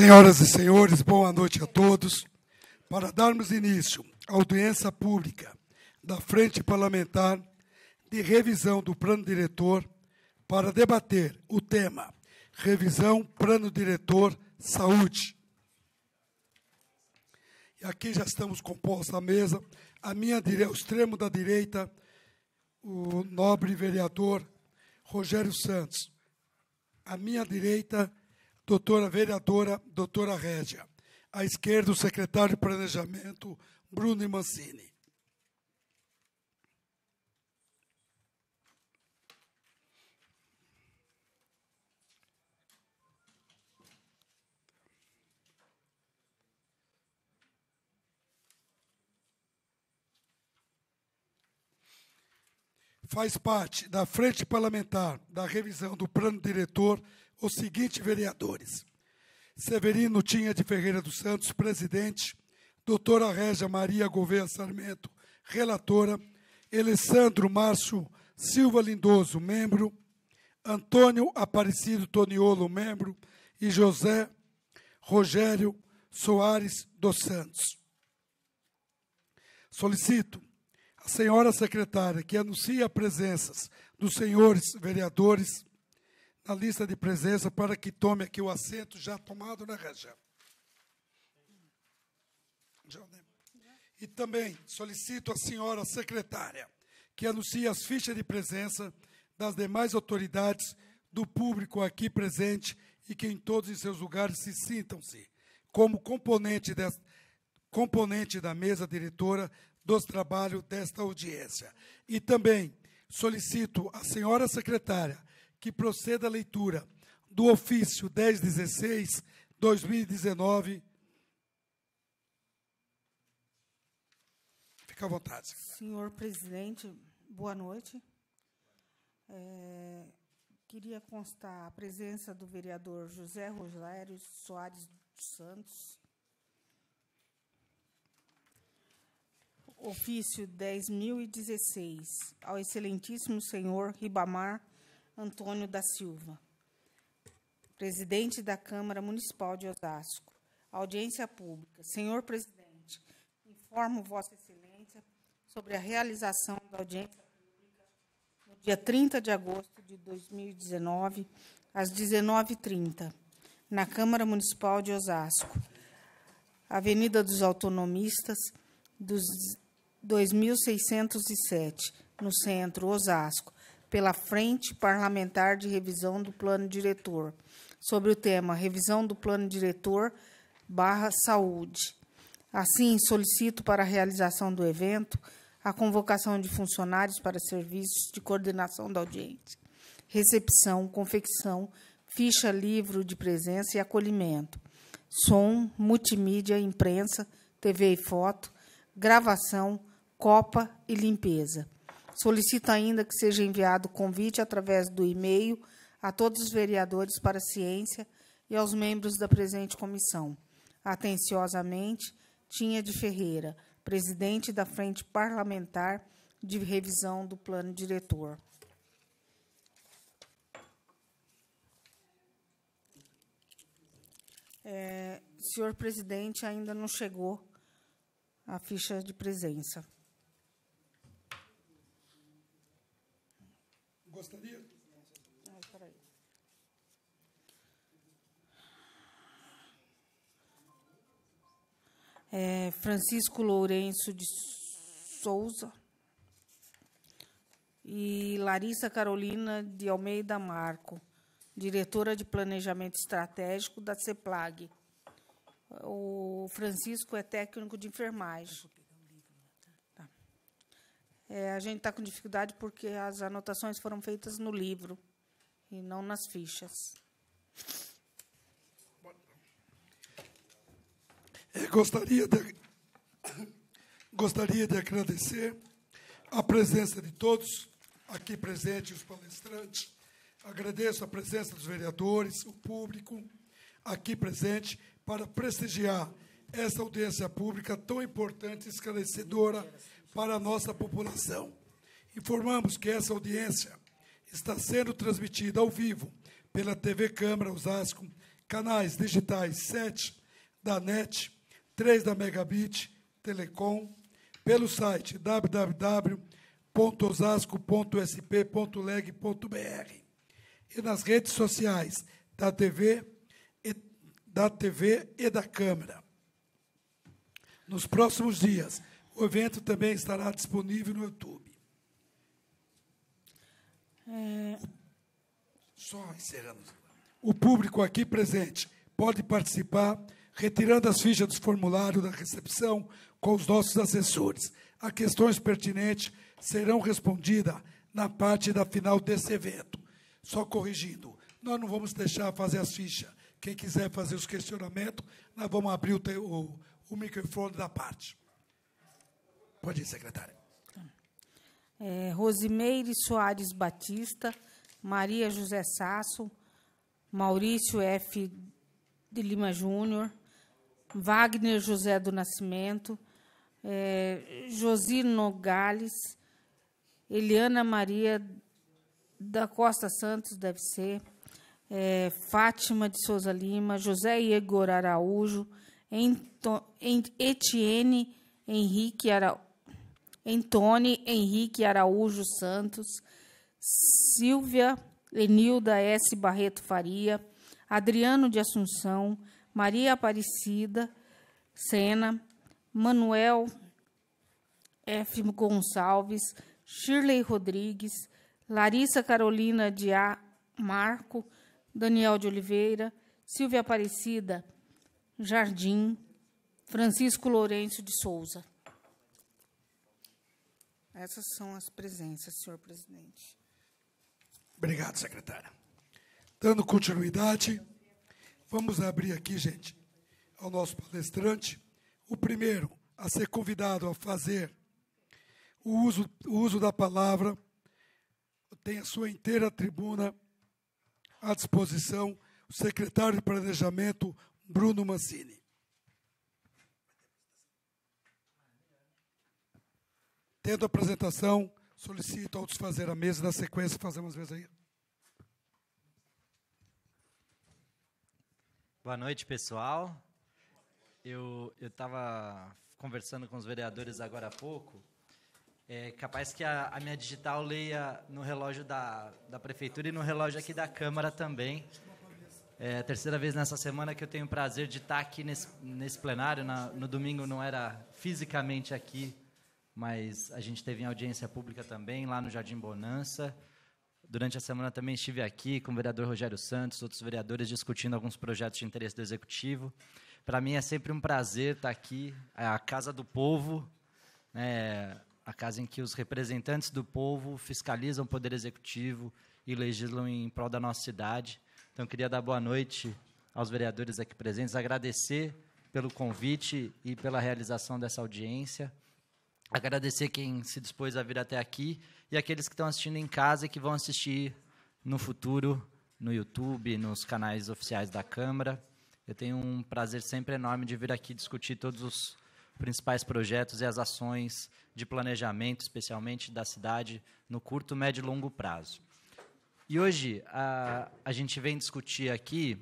Senhoras e senhores, boa noite a todos. Para darmos início à audiência pública da Frente Parlamentar de Revisão do Plano Diretor, para debater o tema Revisão Plano Diretor Saúde. E aqui já estamos compostos a mesa. A minha direita, o extremo da direita, o nobre vereador Rogério Santos. A minha direita, doutora vereadora, doutora Régia. À esquerda, o secretário de Planejamento, Bruno Mancini. Faz parte da Frente Parlamentar da Revisão do Plano Diretor os seguintes vereadores: Severino Tinha de Ferreira dos Santos, presidente, doutora Régia Maria Gouveia Sarmento, relatora, Alessandro Márcio Silva Lindoso, membro, Antônio Aparecido Toniolo, membro, e José Rogério Soares dos Santos. Solicito a senhora secretária que anuncie a presença dos senhores vereadores a lista de presença para que tome aqui o assento já tomado, na né, reja. Né? E também solicito à senhora secretária que anuncie as fichas de presença das demais autoridades do público aqui presente e que em todos os seus lugares se sintam-se como componente, componente da mesa diretora dos trabalhos desta audiência. E também solicito à senhora secretária que proceda a leitura do ofício 1016 2019. Fica à vontade. Senhor presidente, boa noite. É, queria constar a presença do vereador José Rogério Soares dos Santos. Ofício 10.016, ao excelentíssimo senhor Ribamar Antônio da Silva, presidente da Câmara Municipal de Osasco. Audiência pública. Senhor presidente, informo Vossa Excelência sobre a realização da audiência pública no dia 30 de agosto de 2019, às 19h30, na Câmara Municipal de Osasco, Avenida dos Autonomistas, dos 2607, no centro, Osasco, pela Frente Parlamentar de Revisão do Plano Diretor, sobre o tema Revisão do Plano Diretor barra Saúde. Assim, solicito para a realização do evento a convocação de funcionários para serviços de coordenação da audiência, recepção, confecção, ficha livro de presença e acolhimento, som, multimídia, imprensa, TV e foto, gravação, copa e limpeza. Solicito ainda que seja enviado convite através do e-mail a todos os vereadores para a ciência e aos membros da presente comissão. Atenciosamente, Tinha de Ferreira, presidente da Frente Parlamentar de Revisão do Plano Diretor. É, senhor presidente, ainda não chegou a ficha de presença. gostaria? Ai, peraí. É, Francisco Lourenço de Souza e Larissa Carolina de Almeida Marco, diretora de Planejamento Estratégico da CEPLAG. O Francisco é técnico de enfermagem. É, a gente está com dificuldade porque as anotações foram feitas no livro e não nas fichas. Eu é, gostaria de, gostaria de agradecer a presença de todos aqui presentes, os palestrantes. Agradeço a presença dos vereadores, o público aqui presente, para prestigiar essa audiência pública tão importante e esclarecedora para a nossa população. Informamos que essa audiência está sendo transmitida ao vivo pela TV Câmara Osasco, canais digitais 7 da NET, 3 da Megabit, Telecom, pelo site www.osasco.sp.leg.br e nas redes sociais da TV e, da TV e da Câmara. Nos próximos dias, o evento também estará disponível no YouTube. É... Só encerramos. O público aqui presente pode participar retirando as fichas dos formulários da recepção com os nossos assessores. As questões pertinentes serão respondidas na parte da final desse evento. Só corrigindo, nós não vamos deixar fazer as fichas. Quem quiser fazer os questionamentos, nós vamos abrir o, o, o microfone da parte. Pode ir, secretária. É, Rosimeire Soares Batista, Maria José Sasso, Maurício F. de Lima Júnior, Wagner José do Nascimento, é, Josino Gales, Eliana Maria da Costa Santos, deve ser, é, Fátima de Souza Lima, José Igor Araújo, Etienne Henrique Araújo, Antônio Henrique Araújo Santos, Silvia Lenilda S. Barreto Faria, Adriano de Assunção, Maria Aparecida Sena, Manuel F. Gonçalves, Shirley Rodrigues, Larissa Carolina de A. Marco, Daniel de Oliveira, Silvia Aparecida Jardim, Francisco Lourenço de Souza. Essas são as presenças, senhor presidente. Obrigado, secretária. Dando continuidade, vamos abrir aqui, gente, ao nosso palestrante. O primeiro a ser convidado a fazer o uso, o uso da palavra tem a sua inteira tribuna à disposição, o secretário de Planejamento, Bruno Mancini. Tendo a apresentação, solicito ao desfazer a mesa. Na sequência, fazemos mesa aí. Boa noite, pessoal. Eu estava conversando com os vereadores agora há pouco. É capaz que a, a minha digital leia no relógio da, da prefeitura e no relógio aqui da Câmara também. É a terceira vez nessa semana que eu tenho o prazer de estar aqui nesse, nesse plenário. Na, no domingo não era fisicamente aqui mas a gente teve em audiência pública também, lá no Jardim Bonança. Durante a semana também estive aqui com o vereador Rogério Santos, outros vereadores, discutindo alguns projetos de interesse do Executivo. Para mim é sempre um prazer estar tá aqui, é a casa do povo, né, a casa em que os representantes do povo fiscalizam o Poder Executivo e legislam em prol da nossa cidade. Então, queria dar boa noite aos vereadores aqui presentes, agradecer pelo convite e pela realização dessa audiência agradecer quem se dispôs a vir até aqui e aqueles que estão assistindo em casa e que vão assistir no futuro no YouTube, nos canais oficiais da Câmara. Eu tenho um prazer sempre enorme de vir aqui discutir todos os principais projetos e as ações de planejamento, especialmente da cidade, no curto, médio e longo prazo. E hoje a, a gente vem discutir aqui,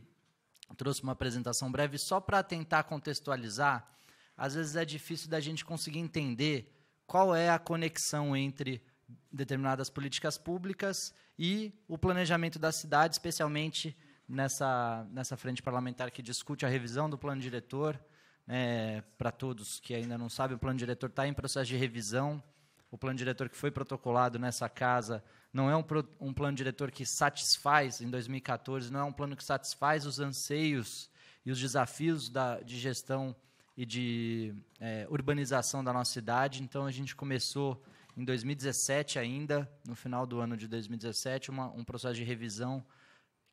trouxe uma apresentação breve só para tentar contextualizar. Às vezes é difícil da gente conseguir entender qual é a conexão entre determinadas políticas públicas e o planejamento da cidade, especialmente nessa, nessa frente parlamentar que discute a revisão do plano diretor. É, né, para todos que ainda não sabem, o plano diretor está em processo de revisão. O plano diretor que foi protocolado nessa casa não é um, pro, um plano diretor que satisfaz, em 2014, não é um plano que satisfaz os anseios e os desafios da, de gestão e de é, urbanização da nossa cidade. Então a gente começou em 2017 ainda, no final do ano de 2017, uma, um processo de revisão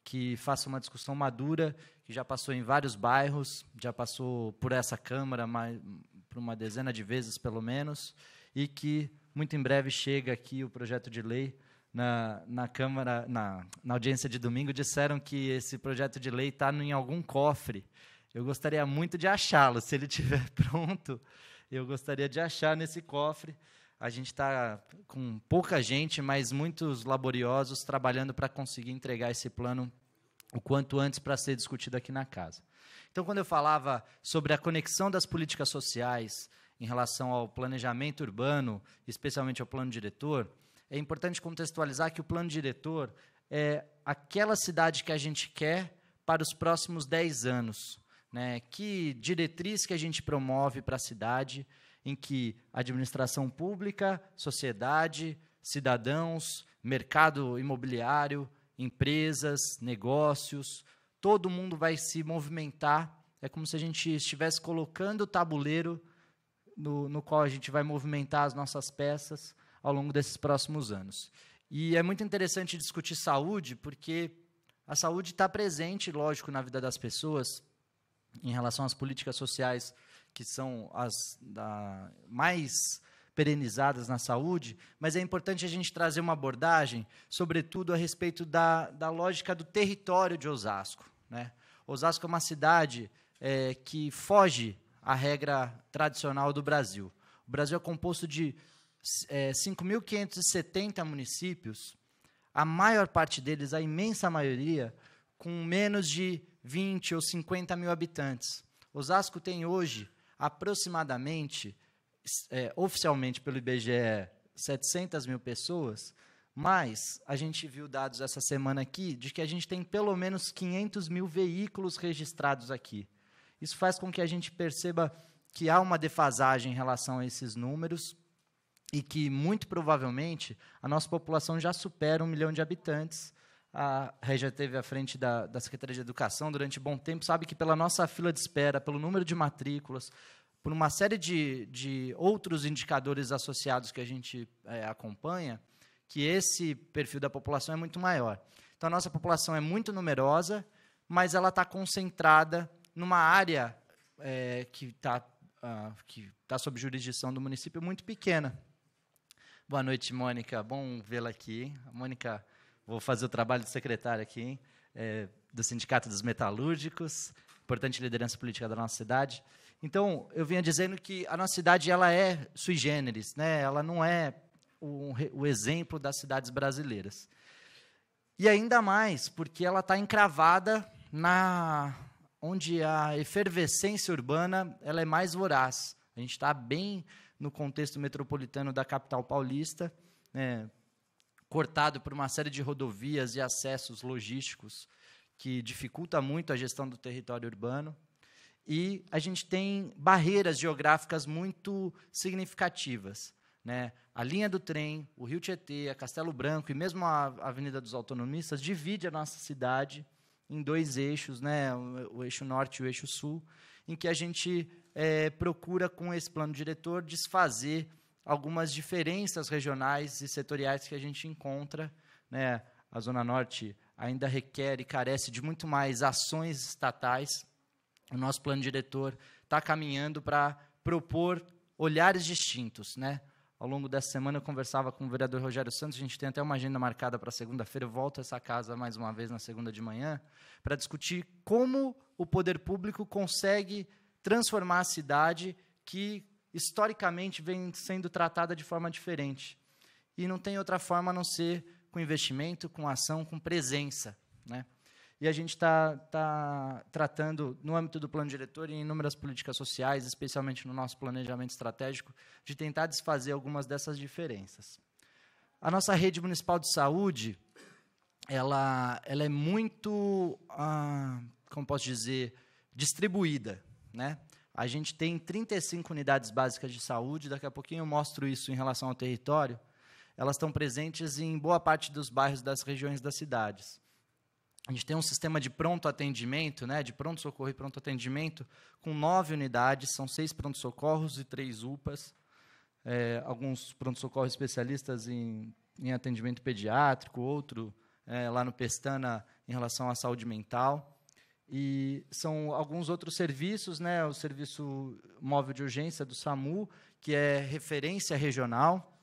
que faça uma discussão madura, que já passou em vários bairros, já passou por essa Câmara mais, por uma dezena de vezes, pelo menos, e que muito em breve chega aqui o projeto de lei na, na Câmara, na, na audiência de domingo, disseram que esse projeto de lei está em algum cofre eu gostaria muito de achá-lo. Se ele estiver pronto, eu gostaria de achar nesse cofre. A gente está com pouca gente, mas muitos laboriosos trabalhando para conseguir entregar esse plano o quanto antes para ser discutido aqui na casa. Então, quando eu falava sobre a conexão das políticas sociais em relação ao planejamento urbano, especialmente ao plano diretor, é importante contextualizar que o plano diretor é aquela cidade que a gente quer para os próximos 10 anos. Né? Que diretriz que a gente promove para a cidade em que administração pública, sociedade, cidadãos, mercado imobiliário, empresas, negócios, todo mundo vai se movimentar. É como se a gente estivesse colocando o tabuleiro no, no qual a gente vai movimentar as nossas peças ao longo desses próximos anos. E é muito interessante discutir saúde, porque a saúde está presente, lógico, na vida das pessoas, em relação às políticas sociais que são as da, mais perenizadas na saúde, mas é importante a gente trazer uma abordagem, sobretudo a respeito da, da lógica do território de Osasco. Né? Osasco é uma cidade é, que foge à regra tradicional do Brasil. O Brasil é composto de é, 5.570 municípios, a maior parte deles, a imensa maioria, com menos de 20 ou 50 mil habitantes. Osasco tem hoje aproximadamente, é, oficialmente pelo IBGE, 700 mil pessoas, mas a gente viu dados essa semana aqui de que a gente tem pelo menos 500 mil veículos registrados aqui. Isso faz com que a gente perceba que há uma defasagem em relação a esses números e que, muito provavelmente, a nossa população já supera um milhão de habitantes a Regia teve à frente da, da Secretaria de Educação durante bom tempo, sabe que pela nossa fila de espera, pelo número de matrículas, por uma série de, de outros indicadores associados que a gente é, acompanha, que esse perfil da população é muito maior. Então, a nossa população é muito numerosa, mas ela está concentrada numa área é, que está uh, ah, que tá sob jurisdição do município muito pequena. Boa noite, Mônica. Bom vê-la aqui. A Mônica Vou fazer o trabalho de secretário aqui, é, do Sindicato dos Metalúrgicos, importante liderança política da nossa cidade. Então, eu vinha dizendo que a nossa cidade ela é sui generis, né? ela não é o, o exemplo das cidades brasileiras. E ainda mais porque ela está encravada na onde a efervescência urbana ela é mais voraz. A gente está bem no contexto metropolitano da capital paulista, né? cortado por uma série de rodovias e acessos logísticos que dificulta muito a gestão do território urbano. E a gente tem barreiras geográficas muito significativas. Né? A linha do trem, o Rio Tietê, a Castelo Branco e mesmo a Avenida dos Autonomistas divide a nossa cidade em dois eixos, né? o eixo norte e o eixo sul, em que a gente é, procura, com esse plano diretor, desfazer algumas diferenças regionais e setoriais que a gente encontra. Né? A Zona Norte ainda requer e carece de muito mais ações estatais. O nosso plano diretor está caminhando para propor olhares distintos. Né? Ao longo dessa semana, eu conversava com o vereador Rogério Santos. A gente tem até uma agenda marcada para segunda-feira. Eu volto a essa casa mais uma vez na segunda de manhã para discutir como o poder público consegue transformar a cidade que historicamente vem sendo tratada de forma diferente. E não tem outra forma a não ser com investimento, com ação, com presença. Né? E a gente está tá tratando, no âmbito do plano diretor e em inúmeras políticas sociais, especialmente no nosso planejamento estratégico, de tentar desfazer algumas dessas diferenças. A nossa rede municipal de saúde, ela, ela é muito, ah, como posso dizer, distribuída. Né? A gente tem 35 unidades básicas de saúde, daqui a pouquinho eu mostro isso em relação ao território. Elas estão presentes em boa parte dos bairros das regiões das cidades. A gente tem um sistema de pronto atendimento, né, de pronto socorro e pronto atendimento, com nove unidades, são seis pronto socorros e três UPAs, é, alguns pronto socorros especialistas em, em atendimento pediátrico, outro é, lá no Pestana em relação à saúde mental. E são alguns outros serviços, né? O serviço móvel de urgência do SAMU, que é referência regional,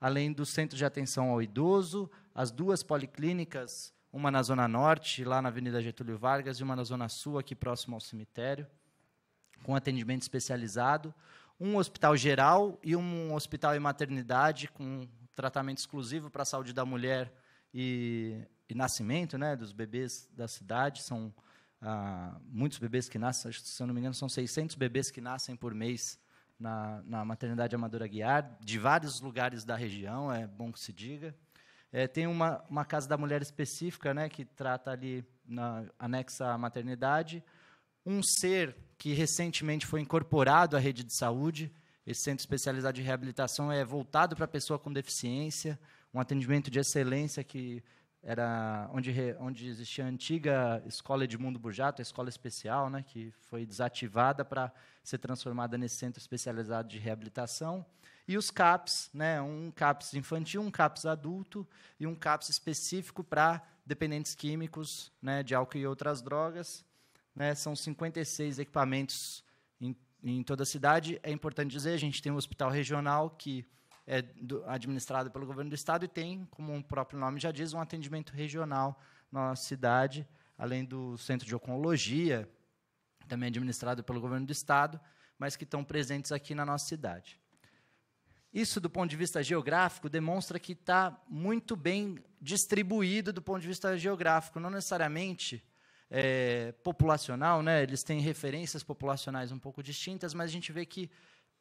além do centro de atenção ao idoso, as duas policlínicas, uma na Zona Norte, lá na Avenida Getúlio Vargas, e uma na Zona Sul, aqui próximo ao cemitério, com atendimento especializado, um hospital geral e um hospital e maternidade com tratamento exclusivo para a saúde da mulher e, e nascimento, né? Dos bebês da cidade, são ah, muitos bebês que nascem, se eu não me engano, são 600 bebês que nascem por mês na, na maternidade Amadora Guiar, de vários lugares da região, é bom que se diga. É, tem uma, uma casa da mulher específica, né, que trata ali, na, anexa à maternidade, um ser que recentemente foi incorporado à rede de saúde. Esse centro especializado de reabilitação é voltado para a pessoa com deficiência, um atendimento de excelência que era onde, onde existia a antiga escola Edmundo Burjato, a escola especial, né, que foi desativada para ser transformada nesse centro especializado de reabilitação, e os CAPs, né, um CAPs infantil, um CAPs adulto e um CAPs específico para dependentes químicos né, de álcool e outras drogas. Né, são 56 equipamentos em, em toda a cidade. É importante dizer, a gente tem um hospital regional que é do, administrado pelo governo do estado e tem, como o próprio nome já diz, um atendimento regional na nossa cidade, além do centro de oncologia, também administrado pelo governo do estado, mas que estão presentes aqui na nossa cidade. Isso, do ponto de vista geográfico, demonstra que está muito bem distribuído do ponto de vista geográfico, não necessariamente é, populacional, né? eles têm referências populacionais um pouco distintas, mas a gente vê que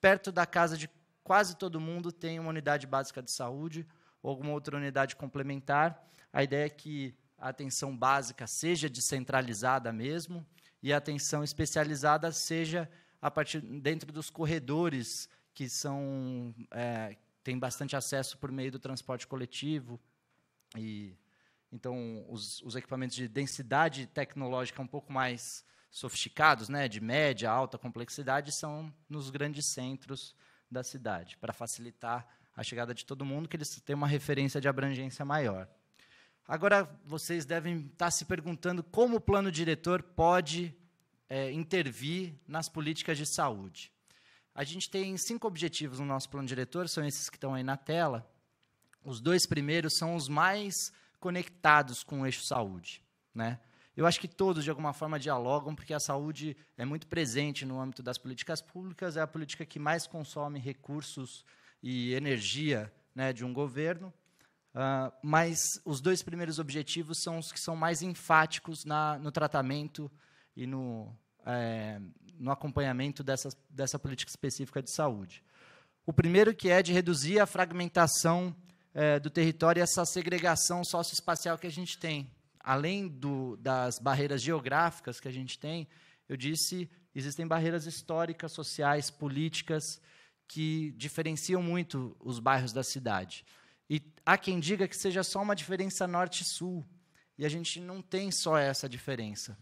perto da casa de quase todo mundo tem uma unidade básica de saúde ou alguma outra unidade complementar. A ideia é que a atenção básica seja descentralizada mesmo e a atenção especializada seja a partir dentro dos corredores que são é, tem bastante acesso por meio do transporte coletivo e então os, os, equipamentos de densidade tecnológica um pouco mais sofisticados, né, de média alta complexidade, são nos grandes centros da cidade, para facilitar a chegada de todo mundo, que eles têm uma referência de abrangência maior. Agora, vocês devem estar se perguntando como o plano diretor pode é, intervir nas políticas de saúde. A gente tem cinco objetivos no nosso plano diretor, são esses que estão aí na tela. Os dois primeiros são os mais conectados com o eixo saúde. Né? Eu acho que todos, de alguma forma, dialogam, porque a saúde é muito presente no âmbito das políticas públicas, é a política que mais consome recursos e energia né, de um governo. Uh, mas os dois primeiros objetivos são os que são mais enfáticos na, no tratamento e no, é, no acompanhamento dessa, dessa política específica de saúde. O primeiro que é de reduzir a fragmentação é, do território e essa segregação socioespacial que a gente tem além do, das barreiras geográficas que a gente tem, eu disse, existem barreiras históricas, sociais, políticas, que diferenciam muito os bairros da cidade. E há quem diga que seja só uma diferença norte-sul. E a gente não tem só essa diferença.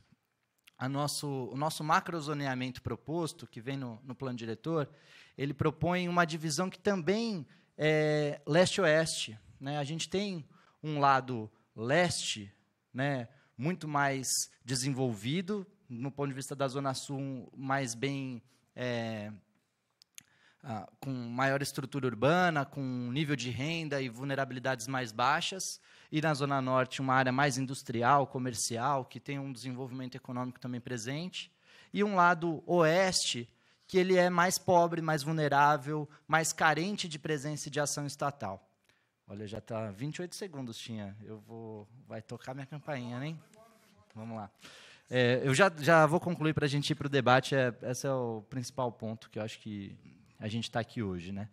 Nosso, o nosso macrozoneamento proposto, que vem no, no, plano diretor, ele propõe uma divisão que também é leste-oeste. Né? A gente tem um lado leste né, muito mais desenvolvido, no ponto de vista da Zona Sul, mais bem. É, ah, com maior estrutura urbana, com nível de renda e vulnerabilidades mais baixas, e na Zona Norte, uma área mais industrial, comercial, que tem um desenvolvimento econômico também presente, e um lado oeste, que ele é mais pobre, mais vulnerável, mais carente de presença e de ação estatal. Olha, já está 28 segundos tinha. Eu vou, vai tocar minha campainha, hein? Vamos lá. É, eu já, já vou concluir para a gente ir para o debate. É, esse é o principal ponto que eu acho que a gente está aqui hoje, né?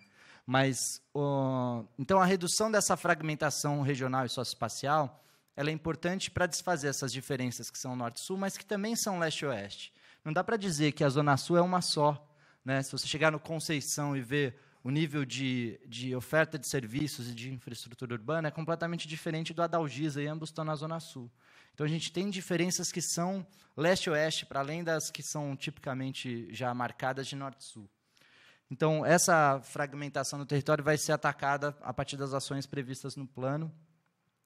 Mas o, então a redução dessa fragmentação regional e socioespacial ela é importante para desfazer essas diferenças que são norte-sul, mas que também são leste-oeste. Não dá para dizer que a zona sul é uma só, né? Se você chegar no Conceição e ver o nível de, de oferta de serviços e de infraestrutura urbana é completamente diferente do Adalgisa, e ambos estão na Zona Sul. Então, a gente tem diferenças que são leste-oeste, para além das que são tipicamente já marcadas de norte-sul. Então, essa fragmentação do território vai ser atacada a partir das ações previstas no plano.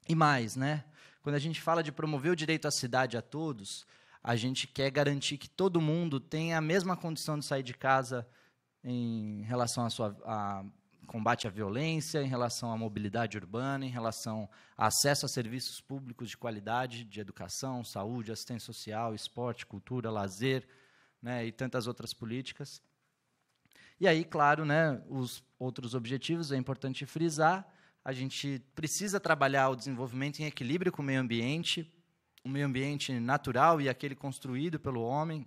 E mais, né? quando a gente fala de promover o direito à cidade a todos, a gente quer garantir que todo mundo tenha a mesma condição de sair de casa em relação à sua a combate à violência, em relação à mobilidade urbana, em relação a acesso a serviços públicos de qualidade, de educação, saúde, assistência social, esporte, cultura, lazer, né, e tantas outras políticas. E aí, claro, né, os outros objetivos é importante frisar. A gente precisa trabalhar o desenvolvimento em equilíbrio com o meio ambiente, o meio ambiente natural e aquele construído pelo homem,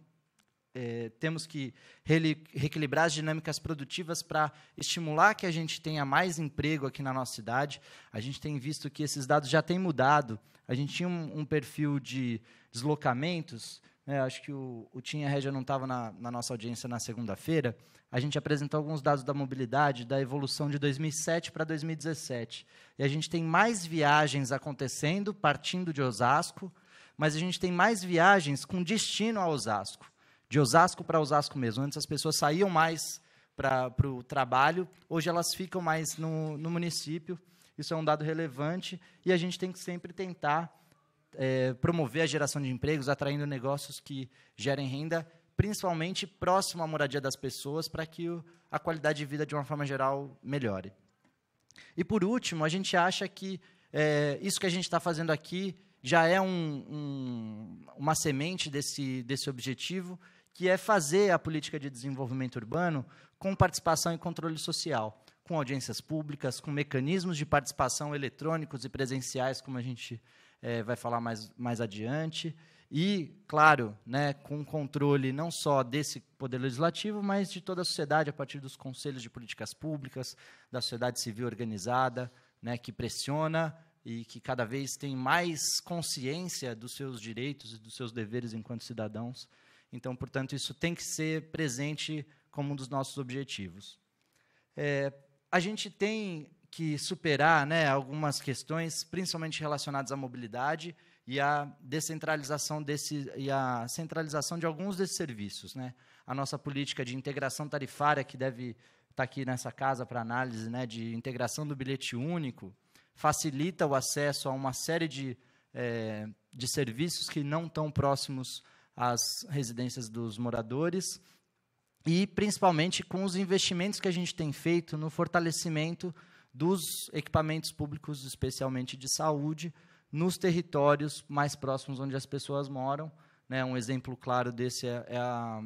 é, temos que reequilibrar as dinâmicas produtivas para estimular que a gente tenha mais emprego aqui na nossa cidade. A gente tem visto que esses dados já têm mudado. A gente tinha um, um perfil de deslocamentos. Né? acho que o, o Tinha Regia não estava na, na, nossa audiência na segunda-feira. A gente apresentou alguns dados da mobilidade, da evolução de 2007 para 2017. E a gente tem mais viagens acontecendo, partindo de Osasco, mas a gente tem mais viagens com destino a Osasco de Osasco para Osasco mesmo. Antes as pessoas saíam mais para o trabalho, hoje elas ficam mais no, no município. Isso é um dado relevante e a gente tem que sempre tentar é, promover a geração de empregos, atraindo negócios que gerem renda, principalmente próximo à moradia das pessoas, para que o, a qualidade de vida, de uma forma geral, melhore. E, por último, a gente acha que é, isso que a gente está fazendo aqui já é um, um, uma semente desse, desse objetivo que é fazer a política de desenvolvimento urbano com participação e controle social, com audiências públicas, com mecanismos de participação eletrônicos e presenciais, como a gente é, vai falar mais, mais adiante, e, claro, né, com controle não só desse poder legislativo, mas de toda a sociedade, a partir dos conselhos de políticas públicas, da sociedade civil organizada, né, que pressiona e que cada vez tem mais consciência dos seus direitos e dos seus deveres enquanto cidadãos. Então, portanto, isso tem que ser presente como um dos nossos objetivos. É, a gente tem que superar né, algumas questões, principalmente relacionadas à mobilidade e à descentralização desse, e à centralização de alguns desses serviços. Né? A nossa política de integração tarifária, que deve estar tá aqui nessa casa para análise, né, de integração do bilhete único, facilita o acesso a uma série de, é, de serviços que não estão próximos as residências dos moradores e principalmente com os investimentos que a gente tem feito no fortalecimento dos equipamentos públicos, especialmente de saúde, nos territórios mais próximos onde as pessoas moram. Né? Um exemplo claro desse é, é a,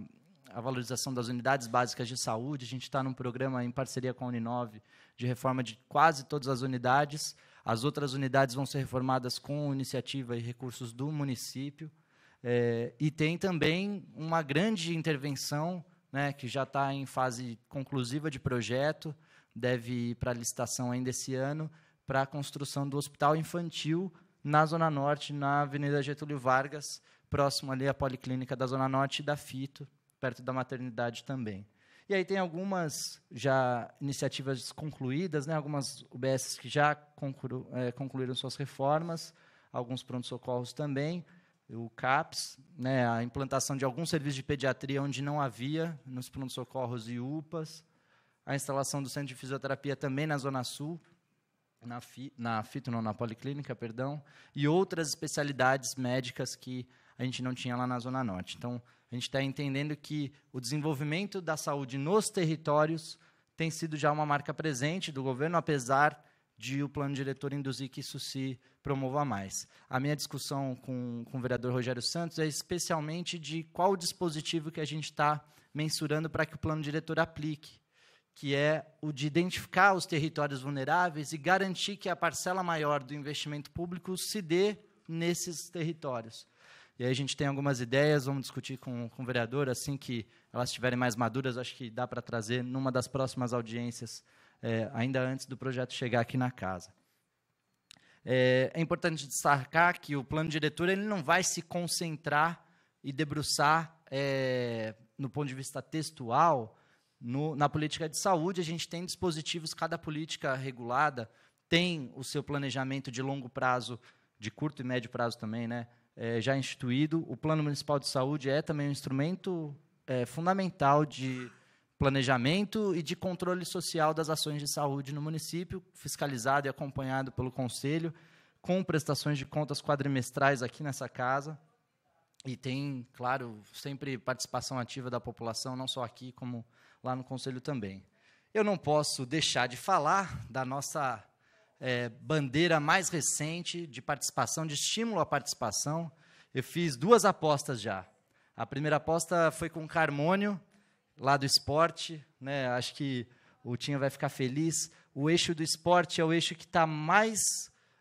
a valorização das unidades básicas de saúde. A gente está num programa em parceria com a Uninove de reforma de quase todas as unidades. As outras unidades vão ser reformadas com iniciativa e recursos do município. É, e tem também uma grande intervenção, né, que já está em fase conclusiva de projeto, deve ir para licitação ainda esse ano, para a construção do hospital infantil na Zona Norte, na Avenida Getúlio Vargas, próximo ali à Policlínica da Zona Norte e da Fito, perto da maternidade também. E aí tem algumas já iniciativas concluídas, né, algumas UBSs que já é, concluíram suas reformas, alguns pronto-socorros também o CAPS, né, a implantação de alguns serviços de pediatria onde não havia, nos pronto-socorros e UPAs, a instalação do centro de fisioterapia também na Zona Sul, na, fi, na fito, não, na policlínica, perdão, e outras especialidades médicas que a gente não tinha lá na Zona Norte. Então, a gente está entendendo que o desenvolvimento da saúde nos territórios tem sido já uma marca presente do governo, apesar de o plano diretor induzir que isso se promova mais. A minha discussão com, com o vereador Rogério Santos é especialmente de qual o dispositivo que a gente está mensurando para que o plano diretor aplique, que é o de identificar os territórios vulneráveis e garantir que a parcela maior do investimento público se dê nesses territórios. E aí a gente tem algumas ideias, vamos discutir com, com o vereador, assim que elas estiverem mais maduras, acho que dá para trazer numa das próximas audiências é, ainda antes do projeto chegar aqui na casa. É, é importante destacar que o plano diretor ele não vai se concentrar e debruçar é, no ponto de vista textual no, na política de saúde. A gente tem dispositivos, cada política regulada tem o seu planejamento de longo prazo, de curto e médio prazo também, né? É, já instituído. O Plano Municipal de Saúde é também um instrumento é, fundamental de planejamento e de controle social das ações de saúde no município, fiscalizado e acompanhado pelo Conselho, com prestações de contas quadrimestrais aqui nessa casa. E tem, claro, sempre participação ativa da população, não só aqui, como lá no Conselho também. Eu não posso deixar de falar da nossa é, bandeira mais recente de participação, de estímulo à participação. Eu fiz duas apostas já. A primeira aposta foi com Carmônio, lá do esporte, né? Acho que o Tinha vai ficar feliz. O eixo do esporte é o eixo que está mais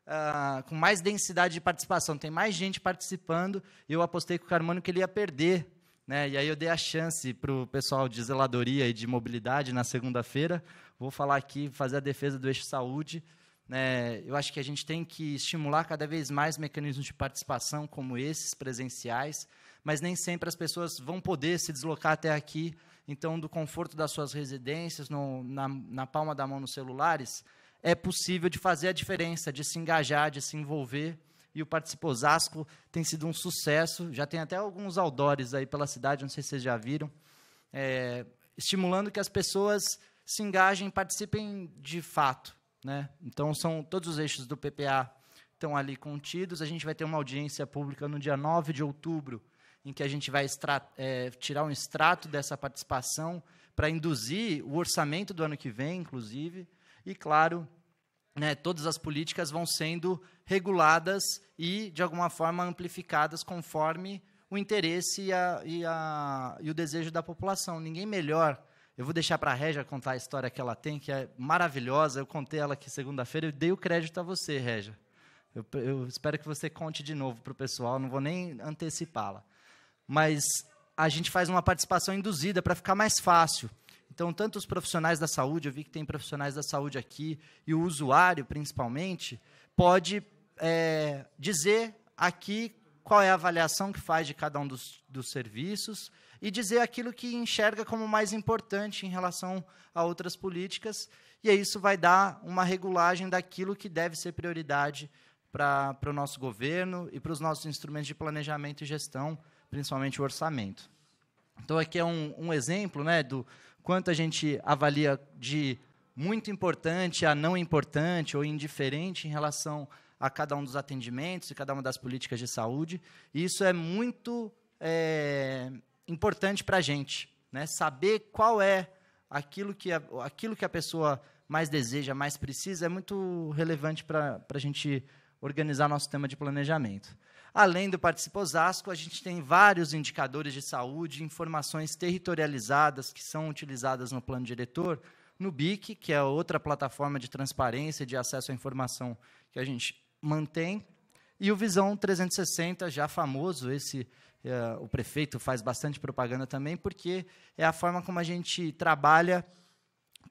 Uh, com mais densidade de participação, tem mais gente participando. Eu apostei com o Carmano que ele ia perder. Né? E aí eu dei a chance para o pessoal de zeladoria e de mobilidade na segunda-feira. Vou falar aqui, fazer a defesa do eixo saúde. Né? Eu acho que a gente tem que estimular cada vez mais mecanismos de participação como esses, presenciais, mas nem sempre as pessoas vão poder se deslocar até aqui então do conforto das suas residências, no, na, na palma da mão nos celulares, é possível de fazer a diferença, de se engajar, de se envolver. E o Participosasco tem sido um sucesso, já tem até alguns outdoors aí pela cidade, não sei se vocês já viram, é, estimulando que as pessoas se engajem, participem de fato. Né? Então, são todos os eixos do PPA estão ali contidos. A gente vai ter uma audiência pública no dia 9 de outubro, em que a gente vai é, tirar um extrato dessa participação para induzir o orçamento do ano que vem, inclusive. E, claro, né, todas as políticas vão sendo reguladas e, de alguma forma, amplificadas conforme o interesse e, a, e, a, e o desejo da população. Ninguém melhor. Eu vou deixar para a Regia contar a história que ela tem, que é maravilhosa. Eu contei ela aqui segunda-feira, e dei o crédito a você, Regia. Eu, eu espero que você conte de novo para o pessoal, não vou nem antecipá-la mas a gente faz uma participação induzida para ficar mais fácil. Então, tanto os profissionais da saúde, eu vi que tem profissionais da saúde aqui, e o usuário, principalmente, pode é, dizer aqui qual é a avaliação que faz de cada um dos, dos serviços e dizer aquilo que enxerga como mais importante em relação a outras políticas. E isso vai dar uma regulagem daquilo que deve ser prioridade para o nosso governo e para os nossos instrumentos de planejamento e gestão principalmente o orçamento. Então, aqui é um, um exemplo né, do quanto a gente avalia de muito importante a não importante ou indiferente em relação a cada um dos atendimentos e cada uma das políticas de saúde. E isso é muito é, importante para a gente, né? saber qual é aquilo que a, aquilo que a pessoa mais deseja, mais precisa, é muito relevante para a gente organizar nosso tema de planejamento. Além do Participa Osasco, a gente tem vários indicadores de saúde, informações territorializadas que são utilizadas no plano diretor, no BIC, que é outra plataforma de transparência e de acesso à informação que a gente mantém, e o Visão 360, já famoso, esse é, o prefeito faz bastante propaganda também, porque é a forma como a gente trabalha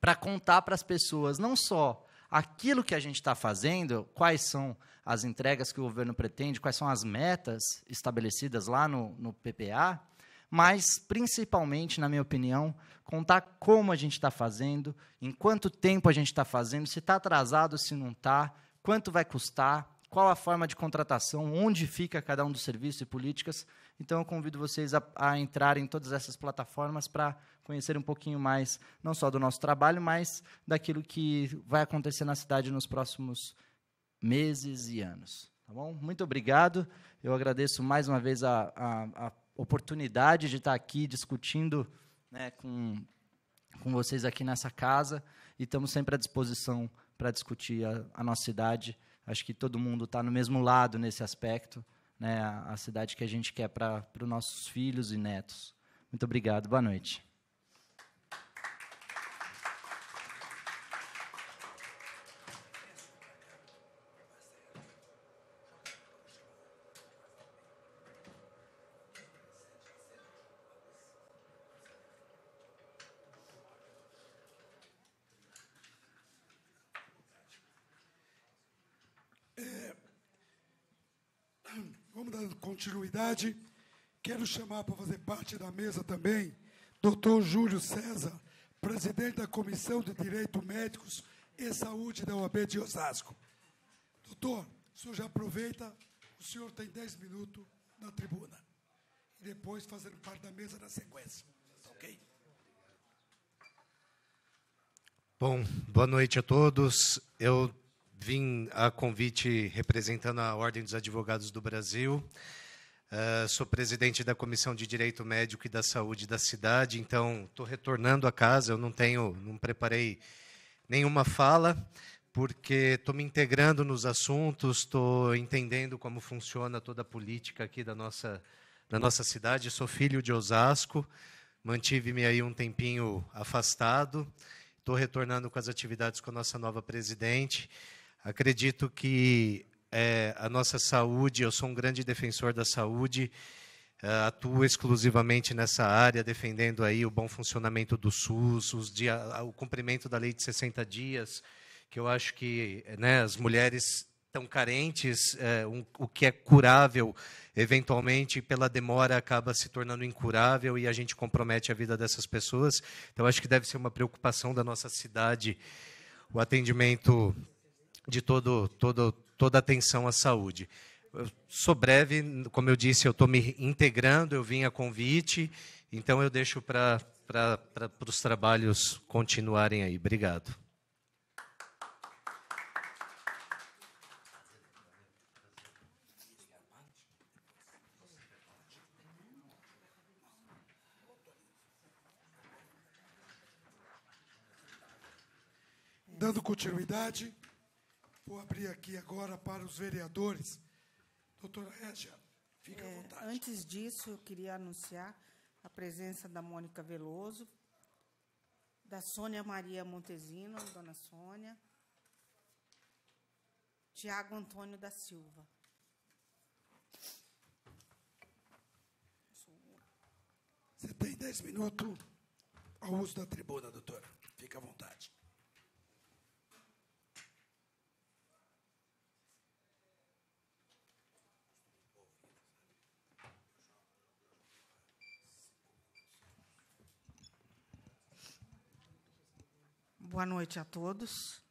para contar para as pessoas não só aquilo que a gente está fazendo, quais são as entregas que o governo pretende, quais são as metas estabelecidas lá no, no PPA, mas principalmente, na minha opinião, contar como a gente está fazendo, em quanto tempo a gente está fazendo, se está atrasado, se não está, quanto vai custar, qual a forma de contratação, onde fica cada um dos serviços e políticas. Então, eu convido vocês a, a entrar em todas essas plataformas para conhecer um pouquinho mais, não só do nosso trabalho, mas daquilo que vai acontecer na cidade nos próximos anos meses e anos. Tá bom? Muito obrigado. Eu agradeço mais uma vez a, a, a oportunidade de estar aqui discutindo né, com, com vocês aqui nessa casa e estamos sempre à disposição para discutir a, a, nossa cidade. Acho que todo mundo está no mesmo lado nesse aspecto, né, a, a cidade que a gente quer para os nossos filhos e netos. Muito obrigado, boa noite. continuidade, quero chamar para fazer parte da mesa também Dr. Júlio César, presidente da Comissão de Direito Médicos e Saúde da OAB de Osasco. Doutor, o senhor já aproveita, o senhor tem 10 minutos na tribuna. E depois fazendo parte da mesa na sequência. ok? Bom, boa noite a todos. Eu vim a convite representando a Ordem dos Advogados do Brasil. Ah, sou presidente da Comissão de Direito Médico e da Saúde da cidade, então estou retornando a casa. Eu não tenho, não preparei nenhuma fala, porque estou me integrando nos assuntos, estou entendendo como funciona toda a política aqui da nossa, da nossa cidade. Sou filho de Osasco, mantive-me aí um tempinho afastado, estou retornando com as atividades com a nossa nova presidente. Acredito que é, a nossa saúde, eu sou um grande defensor da saúde, uh, atuo exclusivamente nessa área, defendendo aí o bom funcionamento do SUS, dia, o cumprimento da lei de 60 dias, que eu acho que né, as mulheres tão carentes, é, um, o que é curável, eventualmente, pela demora, acaba se tornando incurável e a gente compromete a vida dessas pessoas. Então, acho que deve ser uma preocupação da nossa cidade o atendimento de todo, todo, toda a atenção à saúde. Eu sou breve, como eu disse, eu estou me integrando, eu vim a convite, então eu deixo para os trabalhos continuarem aí. Obrigado. dando continuidade. Vou abrir aqui agora para os vereadores. Doutora Régia, fica é, à vontade. Antes disso, eu queria anunciar a presença da Mônica Veloso, da Sônia Maria Montesino, dona Sônia, Tiago Antônio da Silva. Você tem dez minutos ao uso da tribuna, doutora. Fica à vontade. Boa noite a todos.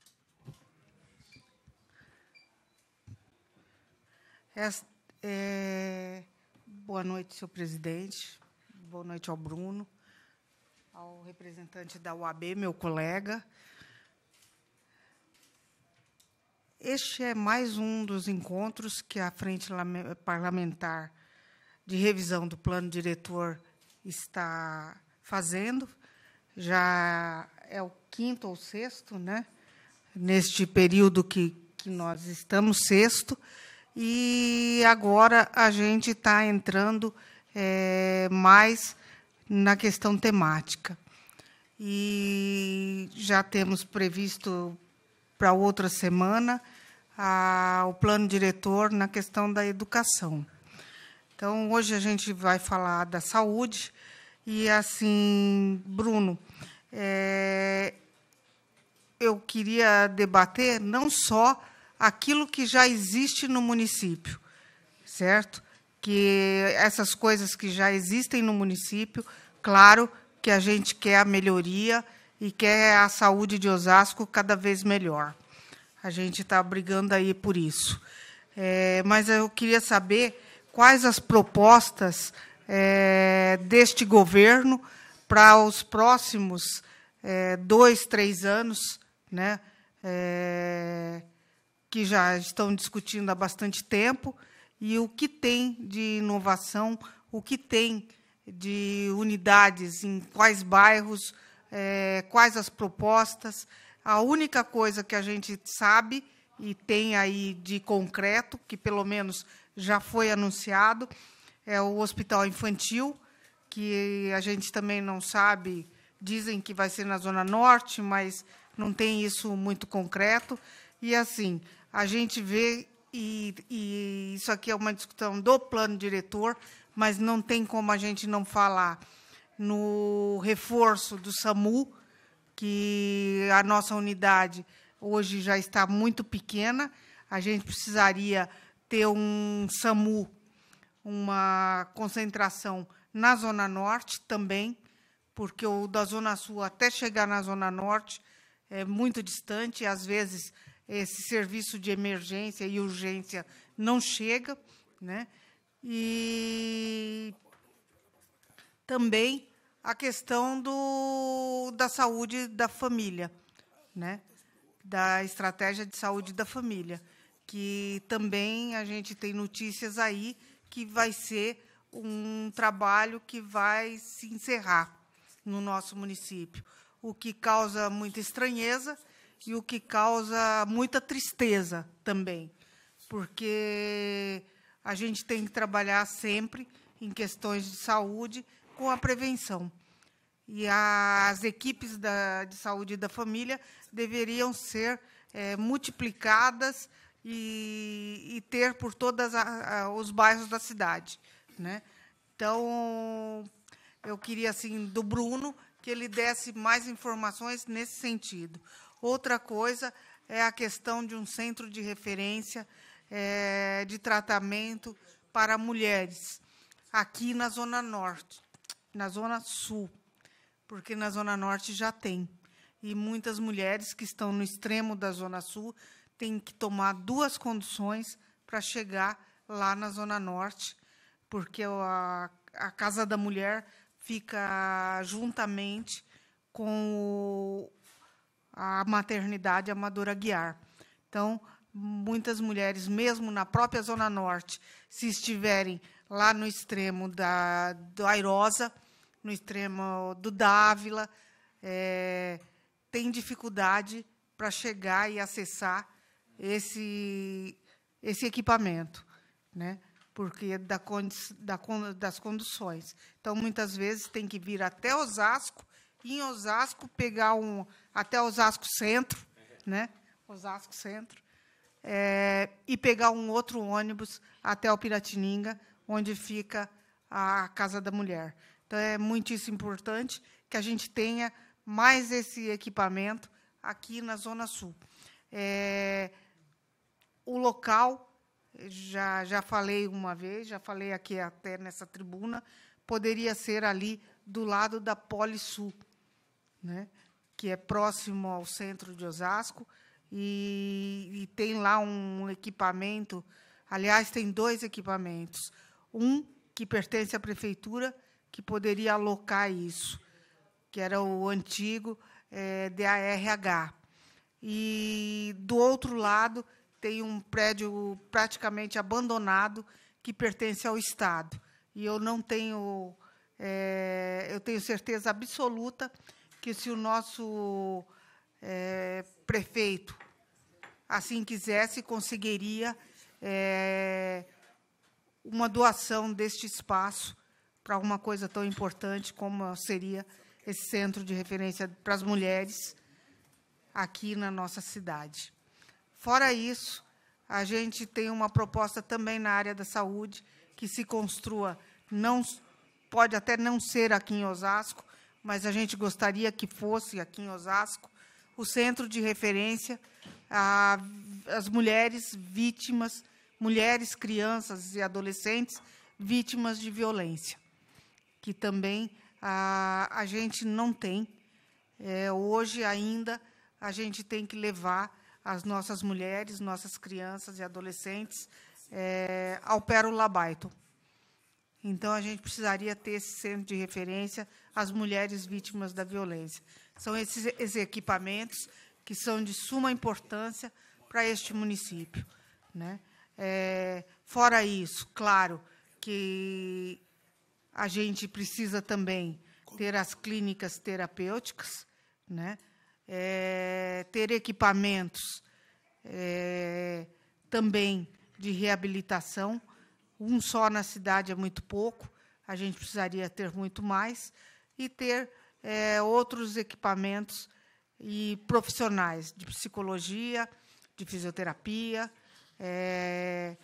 Esta, é, boa noite, senhor presidente. Boa noite ao Bruno, ao representante da UAB, meu colega. Este é mais um dos encontros que a Frente Parlamentar de Revisão do Plano Diretor está fazendo. Já é o quinto ou sexto, né? neste período que, que nós estamos, sexto, e agora a gente está entrando é, mais na questão temática. E já temos previsto para outra semana a, o plano diretor na questão da educação. Então, hoje a gente vai falar da saúde. E, assim, Bruno, é, eu queria debater não só aquilo que já existe no município, certo? Que essas coisas que já existem no município, claro que a gente quer a melhoria e quer a saúde de Osasco cada vez melhor. A gente está brigando aí por isso. É, mas eu queria saber quais as propostas é, deste governo para os próximos é, dois, três anos, né, é, que já estão discutindo há bastante tempo, e o que tem de inovação, o que tem de unidades, em quais bairros, é, quais as propostas. A única coisa que a gente sabe e tem aí de concreto, que pelo menos já foi anunciado, é o hospital infantil, que a gente também não sabe, dizem que vai ser na Zona Norte, mas não tem isso muito concreto. E assim, a gente vê, e, e isso aqui é uma discussão do plano diretor, mas não tem como a gente não falar no reforço do SAMU, que a nossa unidade hoje já está muito pequena. A gente precisaria ter um SAMU, uma concentração na Zona Norte também, porque o da Zona Sul até chegar na Zona Norte é muito distante, às vezes esse serviço de emergência e urgência não chega, né? E também a questão do, da saúde da família, né? Da estratégia de saúde da família, que também a gente tem notícias aí que vai ser um trabalho que vai se encerrar no nosso município, o que causa muita estranheza e o que causa muita tristeza também, porque a gente tem que trabalhar sempre em questões de saúde com a prevenção. E as equipes da, de saúde da família deveriam ser é, multiplicadas e, e, ter por todos os bairros da cidade né? Então, eu queria assim do Bruno que ele desse mais informações nesse sentido. Outra coisa é a questão de um centro de referência é, de tratamento para mulheres aqui na zona norte, na zona sul, porque na zona norte já tem e muitas mulheres que estão no extremo da zona sul têm que tomar duas condições para chegar lá na zona norte porque a, a Casa da Mulher fica juntamente com o, a maternidade Amadora Guiar. Então, muitas mulheres, mesmo na própria Zona Norte, se estiverem lá no extremo da, do Airosa, no extremo do Dávila, é, tem dificuldade para chegar e acessar esse, esse equipamento. Né? porque é da condi da, das conduções. Então, muitas vezes, tem que vir até Osasco, e em Osasco, pegar um. até Osasco Centro, né? Osasco Centro, é, e pegar um outro ônibus até o Piratininga, onde fica a Casa da Mulher. Então, é muitíssimo importante que a gente tenha mais esse equipamento aqui na Zona Sul. É, o local já, já falei uma vez, já falei aqui até nessa tribuna, poderia ser ali do lado da Polisul, né? que é próximo ao centro de Osasco, e, e tem lá um equipamento, aliás, tem dois equipamentos. Um que pertence à prefeitura, que poderia alocar isso, que era o antigo é, eh, DARH. E, do outro lado, tem um prédio praticamente abandonado que pertence ao Estado. E eu não tenho, é, eu tenho certeza absoluta que se o nosso é, prefeito assim quisesse, conseguiria é, uma doação deste espaço para alguma coisa tão importante como seria esse centro de referência para as mulheres aqui na nossa cidade. Fora isso, a gente tem uma proposta também na área da saúde que se construa, não pode até não ser aqui em Osasco, mas a gente gostaria que fosse aqui em Osasco o centro de referência às mulheres vítimas, mulheres, crianças e adolescentes vítimas de violência, que também a, a gente não tem. É, hoje ainda a gente tem que levar as nossas mulheres, nossas crianças e adolescentes é, ao Pérola Baito. Então, a gente precisaria ter esse centro de referência às mulheres vítimas da violência. São esses, esses equipamentos que são de suma importância para este município. Né? É, fora isso, claro que a gente precisa também ter as clínicas terapêuticas, né? é, ter equipamentos é, também de reabilitação. Um só na cidade é muito pouco, a gente precisaria ter muito mais, e ter é, outros equipamentos e profissionais de psicologia, de fisioterapia, é,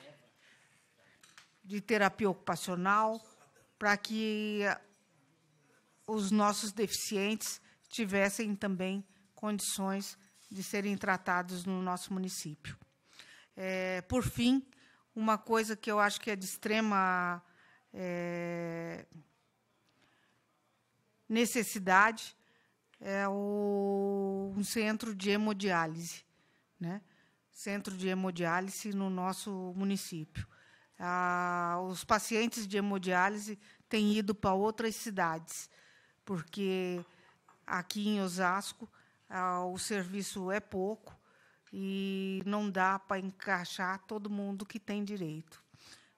de terapia ocupacional, para que os nossos deficientes tivessem também condições de serem tratados no nosso município. É, por fim, uma coisa que eu acho que é de extrema é, necessidade é o, um centro de hemodiálise, né? Centro de hemodiálise no nosso município. Ah, os pacientes de hemodiálise têm ido para outras cidades, porque aqui em Osasco o serviço é pouco e não dá para encaixar todo mundo que tem direito.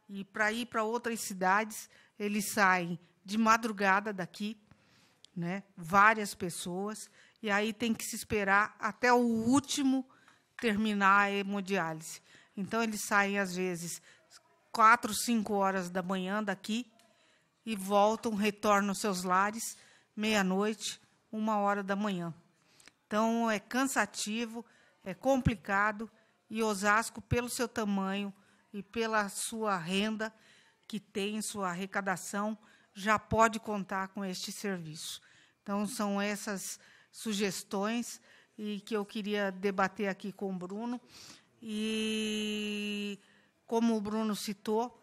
E para ir para outras cidades, eles saem de madrugada daqui, né? várias pessoas, e aí tem que se esperar até o último terminar a hemodiálise. Então, eles saem, às vezes, quatro, cinco horas da manhã daqui e voltam, retornam aos seus lares meia-noite, uma hora da manhã. Então é cansativo, é complicado e Osasco, pelo seu tamanho e pela sua renda que tem, sua arrecadação, já pode contar com este serviço. Então são essas sugestões e que eu queria debater aqui com o Bruno. E como o Bruno citou,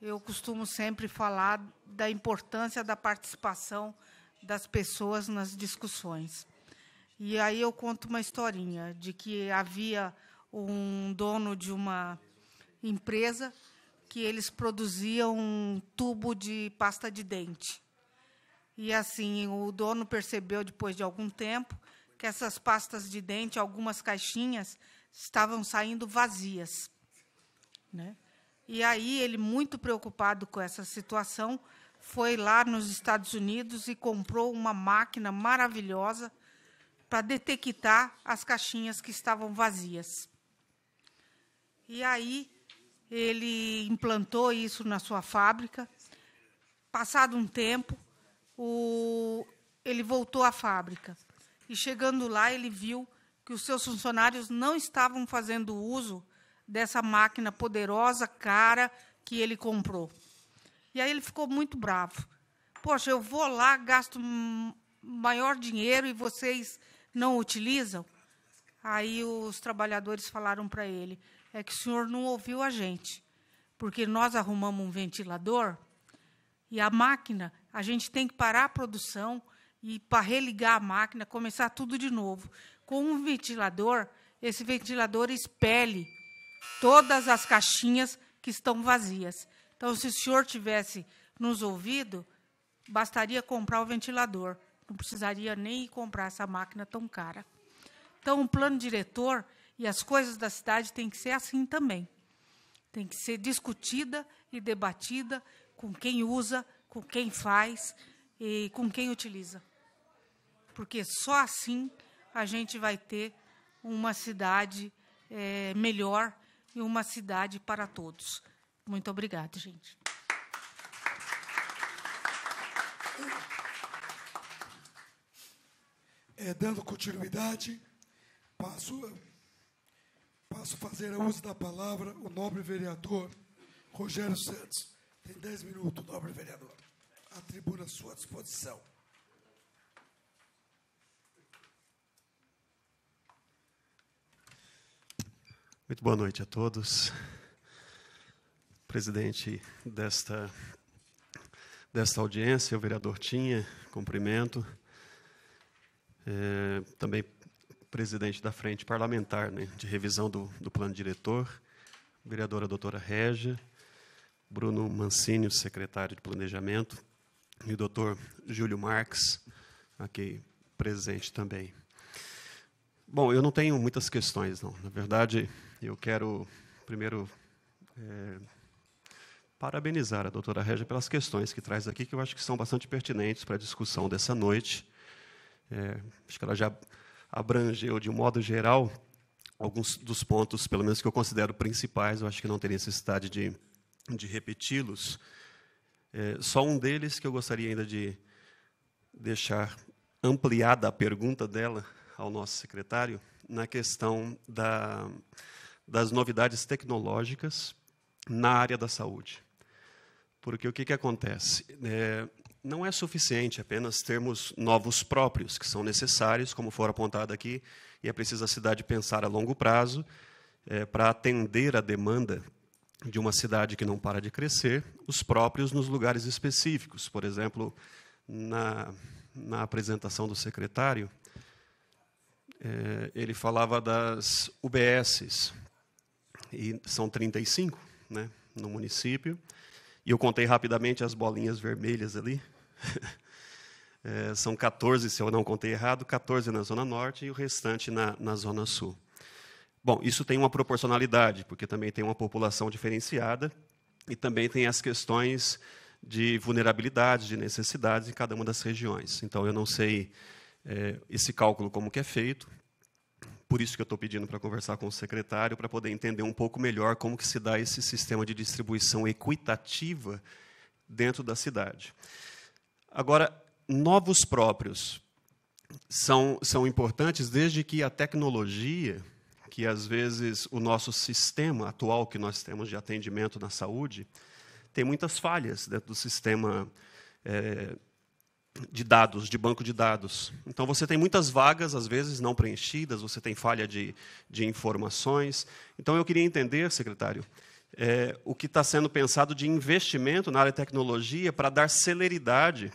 eu costumo sempre falar da importância da participação das pessoas nas discussões. E aí eu conto uma historinha de que havia um dono de uma empresa que eles produziam um tubo de pasta de dente. E assim, o dono percebeu depois de algum tempo que essas pastas de dente, algumas caixinhas, estavam saindo vazias, né? E aí ele muito preocupado com essa situação, foi lá nos Estados Unidos e comprou uma máquina maravilhosa para detectar as caixinhas que estavam vazias. E aí ele implantou isso na sua fábrica. Passado um tempo, o, ele voltou à fábrica. E chegando lá, ele viu que os seus funcionários não estavam fazendo uso dessa máquina poderosa, cara, que ele comprou. E aí ele ficou muito bravo. Poxa, eu vou lá, gasto maior dinheiro e vocês não utilizam? Aí os trabalhadores falaram para ele: é que o senhor não ouviu a gente, porque nós arrumamos um ventilador e a máquina, a gente tem que parar a produção e para religar a máquina, começar tudo de novo. Com um ventilador, esse ventilador expele todas as caixinhas que estão vazias. Então, se o senhor tivesse nos ouvido, bastaria comprar o ventilador não precisaria nem ir comprar essa máquina tão cara. Então, o um plano diretor e as coisas da cidade têm que ser assim também. Tem que ser discutida e debatida com quem usa, com quem faz e com quem utiliza. Porque só assim a gente vai ter uma cidade é, melhor e uma cidade para todos. Muito obrigada, gente é, dando continuidade, passo, passo fazer uso da palavra o nobre vereador Rogério Santos. Tem dez minutos, nobre vereador. A tribuna à sua disposição. Muito boa noite a todos. Presidente desta, desta audiência, o vereador Tinha, cumprimento é, também presidente da frente parlamentar né, de revisão do, do plano diretor, vereadora doutora Régia, Bruno Mancini, secretário de Planejamento, e o doutor Júlio Marques, aqui presente também. Bom, eu não tenho muitas questões, não. Na verdade, eu quero primeiro é, parabenizar a doutora Régia pelas questões que traz aqui, que eu acho que são bastante pertinentes para a discussão dessa noite é, acho que ela já abrangeu, de um modo geral, alguns dos pontos, pelo menos que eu considero principais, eu acho que não teria necessidade de, de repeti-los. É, só um deles que eu gostaria ainda de deixar ampliada a pergunta dela ao nosso secretário, na questão da, das novidades tecnológicas na área da saúde. Porque o que, que acontece? É, não é suficiente apenas termos novos próprios, que são necessários, como for apontado aqui, e é preciso a cidade pensar a longo prazo é, para atender a demanda de uma cidade que não para de crescer, os próprios nos lugares específicos. Por exemplo, na, na apresentação do secretário, é, ele falava das UBSs, e são 35 né, no município, e eu contei rapidamente as bolinhas vermelhas ali. É, são 14, se eu não contei errado, 14 na Zona Norte e o restante na, na Zona Sul. Bom, isso tem uma proporcionalidade, porque também tem uma população diferenciada e também tem as questões de vulnerabilidades, de necessidades em cada uma das regiões. Então, eu não sei é, esse cálculo como que é feito, por isso que eu estou pedindo para conversar com o secretário, para poder entender um pouco melhor como que se dá esse sistema de distribuição equitativa dentro da cidade. Agora, novos próprios são, são importantes desde que a tecnologia, que às vezes o nosso sistema atual que nós temos de atendimento na saúde, tem muitas falhas dentro do sistema é, de dados, de banco de dados. Então você tem muitas vagas, às vezes não preenchidas, você tem falha de, de informações. Então eu queria entender, secretário, é, o que está sendo pensado de investimento na área de tecnologia para dar celeridade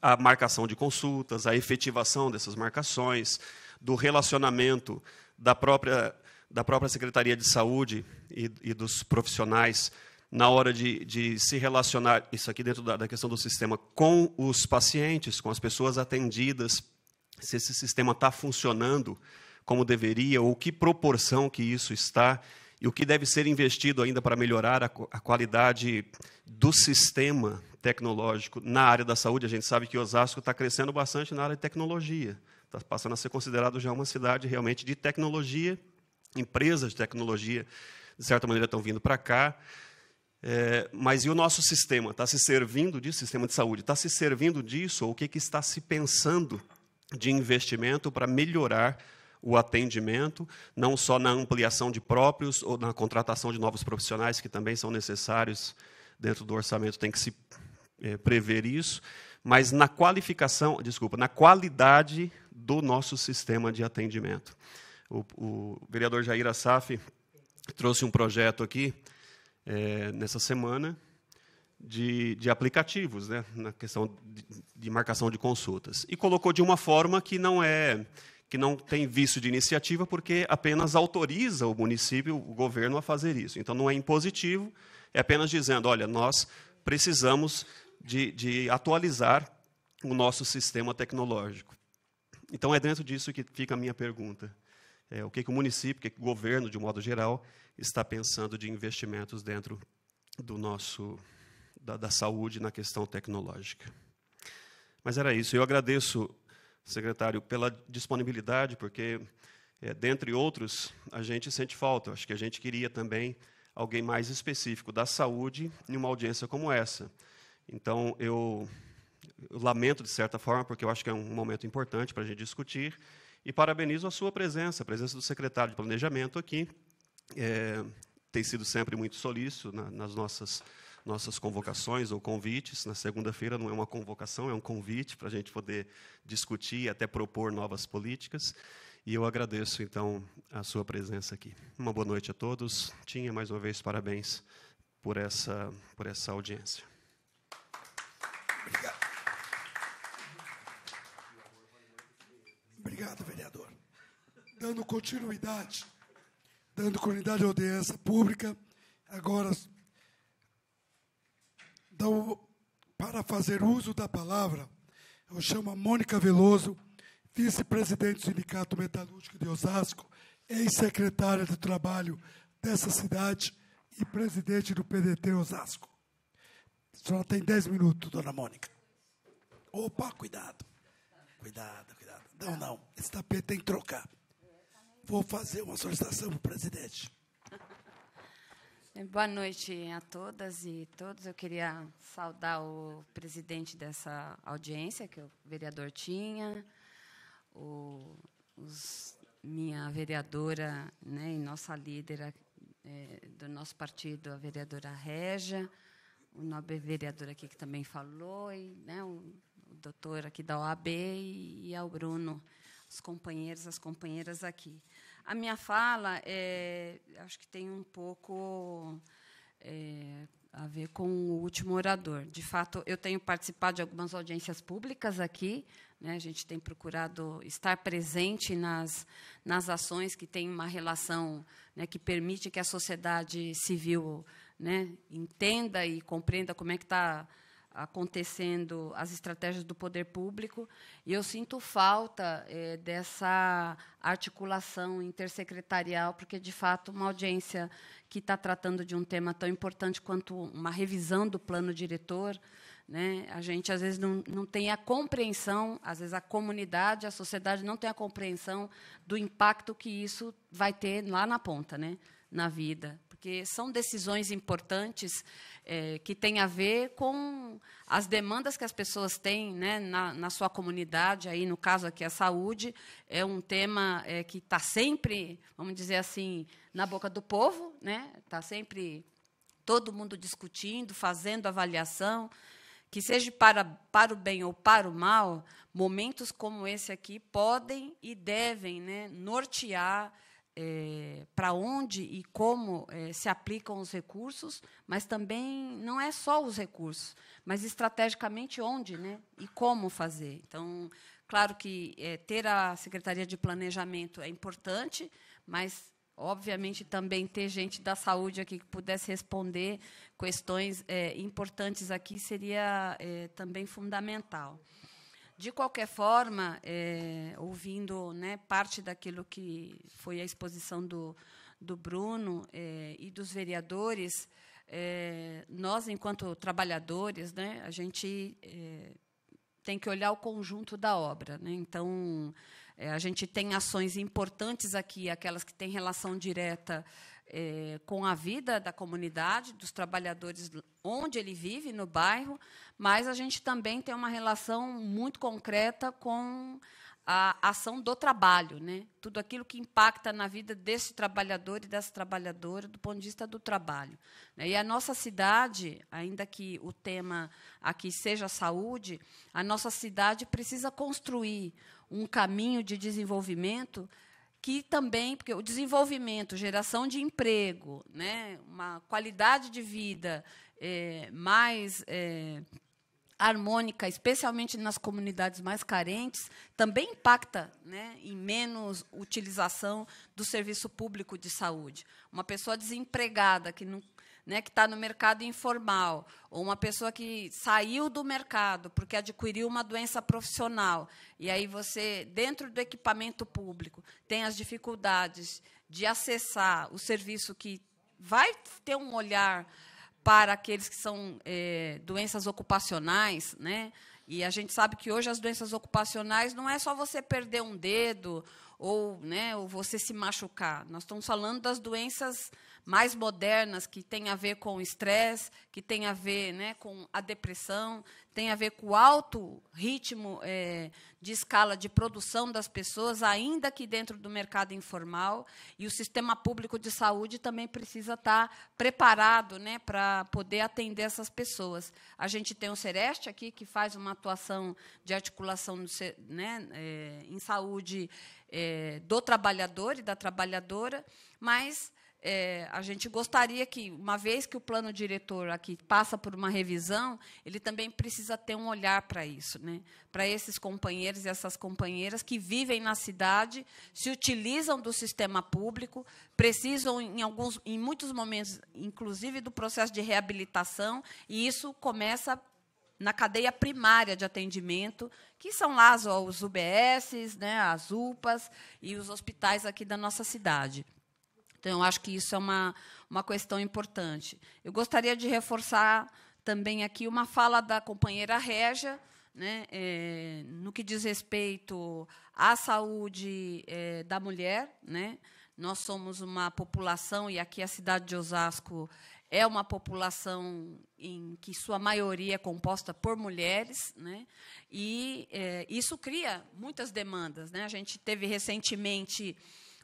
à marcação de consultas, à efetivação dessas marcações, do relacionamento da própria, da própria Secretaria de Saúde e, e dos profissionais na hora de, de se relacionar, isso aqui dentro da, da questão do sistema, com os pacientes, com as pessoas atendidas, se esse sistema está funcionando como deveria, ou que proporção que isso está, e o que deve ser investido ainda para melhorar a, a qualidade do sistema tecnológico na área da saúde. A gente sabe que Osasco está crescendo bastante na área de tecnologia, está passando a ser considerado já uma cidade realmente de tecnologia, empresas de tecnologia, de certa maneira, estão vindo para cá. É, mas e o nosso sistema? Está se servindo disso? Sistema de saúde? Está se servindo disso? Ou o que, que está se pensando de investimento para melhorar o atendimento, não só na ampliação de próprios ou na contratação de novos profissionais, que também são necessários dentro do orçamento, tem que se é, prever isso, mas na qualificação, desculpa, na qualidade do nosso sistema de atendimento. O, o vereador Jair Assaf trouxe um projeto aqui é, nessa semana de, de aplicativos, né, na questão de, de marcação de consultas. E colocou de uma forma que não é que não tem vício de iniciativa, porque apenas autoriza o município, o governo, a fazer isso. Então, não é impositivo, é apenas dizendo: olha, nós precisamos de, de atualizar o nosso sistema tecnológico. Então, é dentro disso que fica a minha pergunta. É, o que, que o município, o que, que o governo, de modo geral, está pensando de investimentos dentro do nosso da, da saúde na questão tecnológica. Mas era isso. Eu agradeço, secretário, pela disponibilidade, porque é, dentre outros a gente sente falta. Acho que a gente queria também alguém mais específico da saúde em uma audiência como essa. Então eu, eu lamento de certa forma, porque eu acho que é um momento importante para a gente discutir. E parabenizo a sua presença, a presença do secretário de Planejamento aqui, é, tem sido sempre muito solícito na, nas nossas nossas convocações ou convites. Na segunda-feira não é uma convocação, é um convite para a gente poder discutir e até propor novas políticas. E eu agradeço, então, a sua presença aqui. Uma boa noite a todos. Tinha, mais uma vez, parabéns por essa, por essa audiência. Obrigado. Obrigado, vereador. Dando continuidade dando continuidade à audiência pública. Agora, então, para fazer uso da palavra, eu chamo a Mônica Veloso, vice-presidente do Sindicato Metalúrgico de Osasco, ex-secretária de Trabalho dessa cidade e presidente do PDT Osasco. A senhora tem 10 minutos, dona Mônica. Opa, cuidado. Cuidado, cuidado. Não, não. Esse tapete tem que trocar. Vou fazer uma solicitação para o presidente. Boa noite a todas e todos. Eu queria saudar o presidente dessa audiência, que é o vereador tinha, o, os, minha vereadora né, e nossa líder é, do nosso partido, a vereadora Reja, o nobre vereador aqui que também falou, e né, o, o doutor aqui da OAB e, e ao Bruno, os companheiros, as companheiras aqui. A minha fala, é, acho que tem um pouco é, a ver com o último orador. De fato, eu tenho participado de algumas audiências públicas aqui. Né, a gente tem procurado estar presente nas, nas ações que têm uma relação né, que permite que a sociedade civil né, entenda e compreenda como é que está acontecendo as estratégias do poder público e eu sinto falta é, dessa articulação intersecretarial porque de fato uma audiência que está tratando de um tema tão importante quanto uma revisão do plano diretor né a gente às vezes não, não tem a compreensão às vezes a comunidade a sociedade não tem a compreensão do impacto que isso vai ter lá na ponta né na vida porque são decisões importantes é, que têm a ver com as demandas que as pessoas têm né, na, na sua comunidade, aí no caso aqui a saúde, é um tema é, que está sempre, vamos dizer assim, na boca do povo, está né, tá sempre todo mundo discutindo, fazendo avaliação, que seja para, para o bem ou para o mal, momentos como esse aqui podem e devem né, nortear é, para onde e como é, se aplicam os recursos, mas também não é só os recursos, mas estrategicamente onde né, e como fazer. Então, claro que é, ter a Secretaria de Planejamento é importante, mas obviamente também ter gente da saúde aqui que pudesse responder questões é, importantes aqui seria é, também fundamental. De qualquer forma, é, ouvindo né, parte daquilo que foi a exposição do, do Bruno é, e dos vereadores, é, nós, enquanto trabalhadores, né, a gente é, tem que olhar o conjunto da obra. Né? Então, é, a gente tem ações importantes aqui, aquelas que têm relação direta é, com a vida da comunidade, dos trabalhadores onde ele vive, no bairro, mas a gente também tem uma relação muito concreta com a ação do trabalho, né? tudo aquilo que impacta na vida desse trabalhador e dessa trabalhadora do ponto de vista do trabalho. Né? E a nossa cidade, ainda que o tema aqui seja saúde, a nossa cidade precisa construir um caminho de desenvolvimento que também, porque o desenvolvimento, geração de emprego, né, uma qualidade de vida é, mais é, harmônica, especialmente nas comunidades mais carentes, também impacta né, em menos utilização do serviço público de saúde. Uma pessoa desempregada que não né, que está no mercado informal, ou uma pessoa que saiu do mercado porque adquiriu uma doença profissional, e aí você, dentro do equipamento público, tem as dificuldades de acessar o serviço que vai ter um olhar para aqueles que são é, doenças ocupacionais, né? E a gente sabe que hoje as doenças ocupacionais não é só você perder um dedo ou, né, ou você se machucar. Nós estamos falando das doenças mais modernas que têm a ver com o estresse, que têm a ver né, com a depressão, têm a ver com o alto ritmo é, de escala de produção das pessoas, ainda que dentro do mercado informal. E o sistema público de saúde também precisa estar tá preparado né, para poder atender essas pessoas. A gente tem o Sereste aqui, que faz uma atuação de articulação no, né, é, em saúde é, do trabalhador e da trabalhadora, mas é, a gente gostaria que, uma vez que o plano diretor aqui passa por uma revisão, ele também precisa ter um olhar para isso, né? para esses companheiros e essas companheiras que vivem na cidade, se utilizam do sistema público, precisam, em, alguns, em muitos momentos, inclusive, do processo de reabilitação, e isso começa na cadeia primária de atendimento, que são lá os UBSs, né, as UPAs e os hospitais aqui da nossa cidade. Então, eu acho que isso é uma, uma questão importante. Eu gostaria de reforçar também aqui uma fala da companheira Régia, né, é, no que diz respeito à saúde é, da mulher. Né, nós somos uma população, e aqui a cidade de Osasco é uma população em que sua maioria é composta por mulheres, né? e é, isso cria muitas demandas. Né? A gente teve recentemente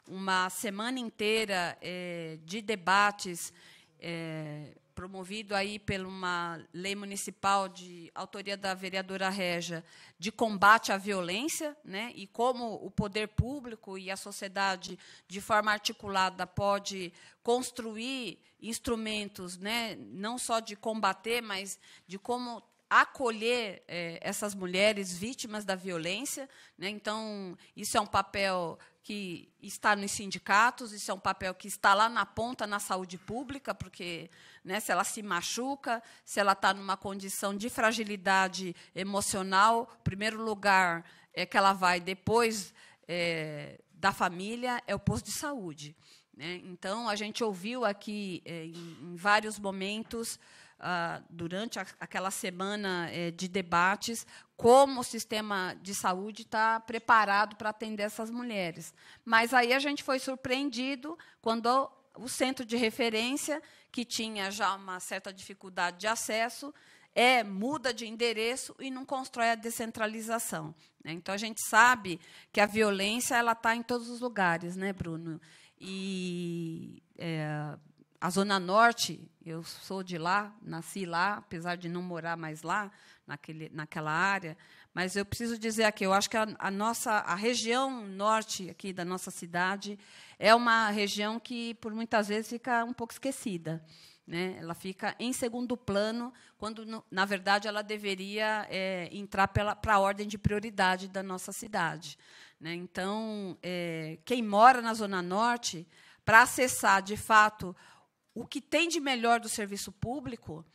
uma semana inteira é, de debates é, promovido aí por uma lei municipal de autoria da vereadora Reja de combate à violência, né? E como o poder público e a sociedade de forma articulada pode construir instrumentos, né? Não só de combater, mas de como acolher é, essas mulheres vítimas da violência. Né? Então, isso é um papel que está nos sindicatos, isso é um papel que está lá na ponta na saúde pública, porque né, se ela se machuca, se ela está numa condição de fragilidade emocional, primeiro lugar é que ela vai depois é, da família é o posto de saúde. Né? Então, a gente ouviu aqui, é, em, em vários momentos, ah, durante a, aquela semana eh, de debates, como o sistema de saúde está preparado para atender essas mulheres. Mas aí a gente foi surpreendido quando o centro de referência, que tinha já uma certa dificuldade de acesso, é, muda de endereço e não constrói a descentralização. Né? Então a gente sabe que a violência ela está em todos os lugares, né, Bruno? E é, a Zona Norte, eu sou de lá, nasci lá, apesar de não morar mais lá, naquele, naquela área, mas eu preciso dizer aqui, eu acho que a, a nossa a região norte aqui da nossa cidade é uma região que, por muitas vezes, fica um pouco esquecida. Né? Ela fica em segundo plano, quando, no, na verdade, ela deveria é, entrar para a ordem de prioridade da nossa cidade. Né? Então, é, quem mora na Zona Norte, para acessar, de fato, o que tem de melhor do serviço público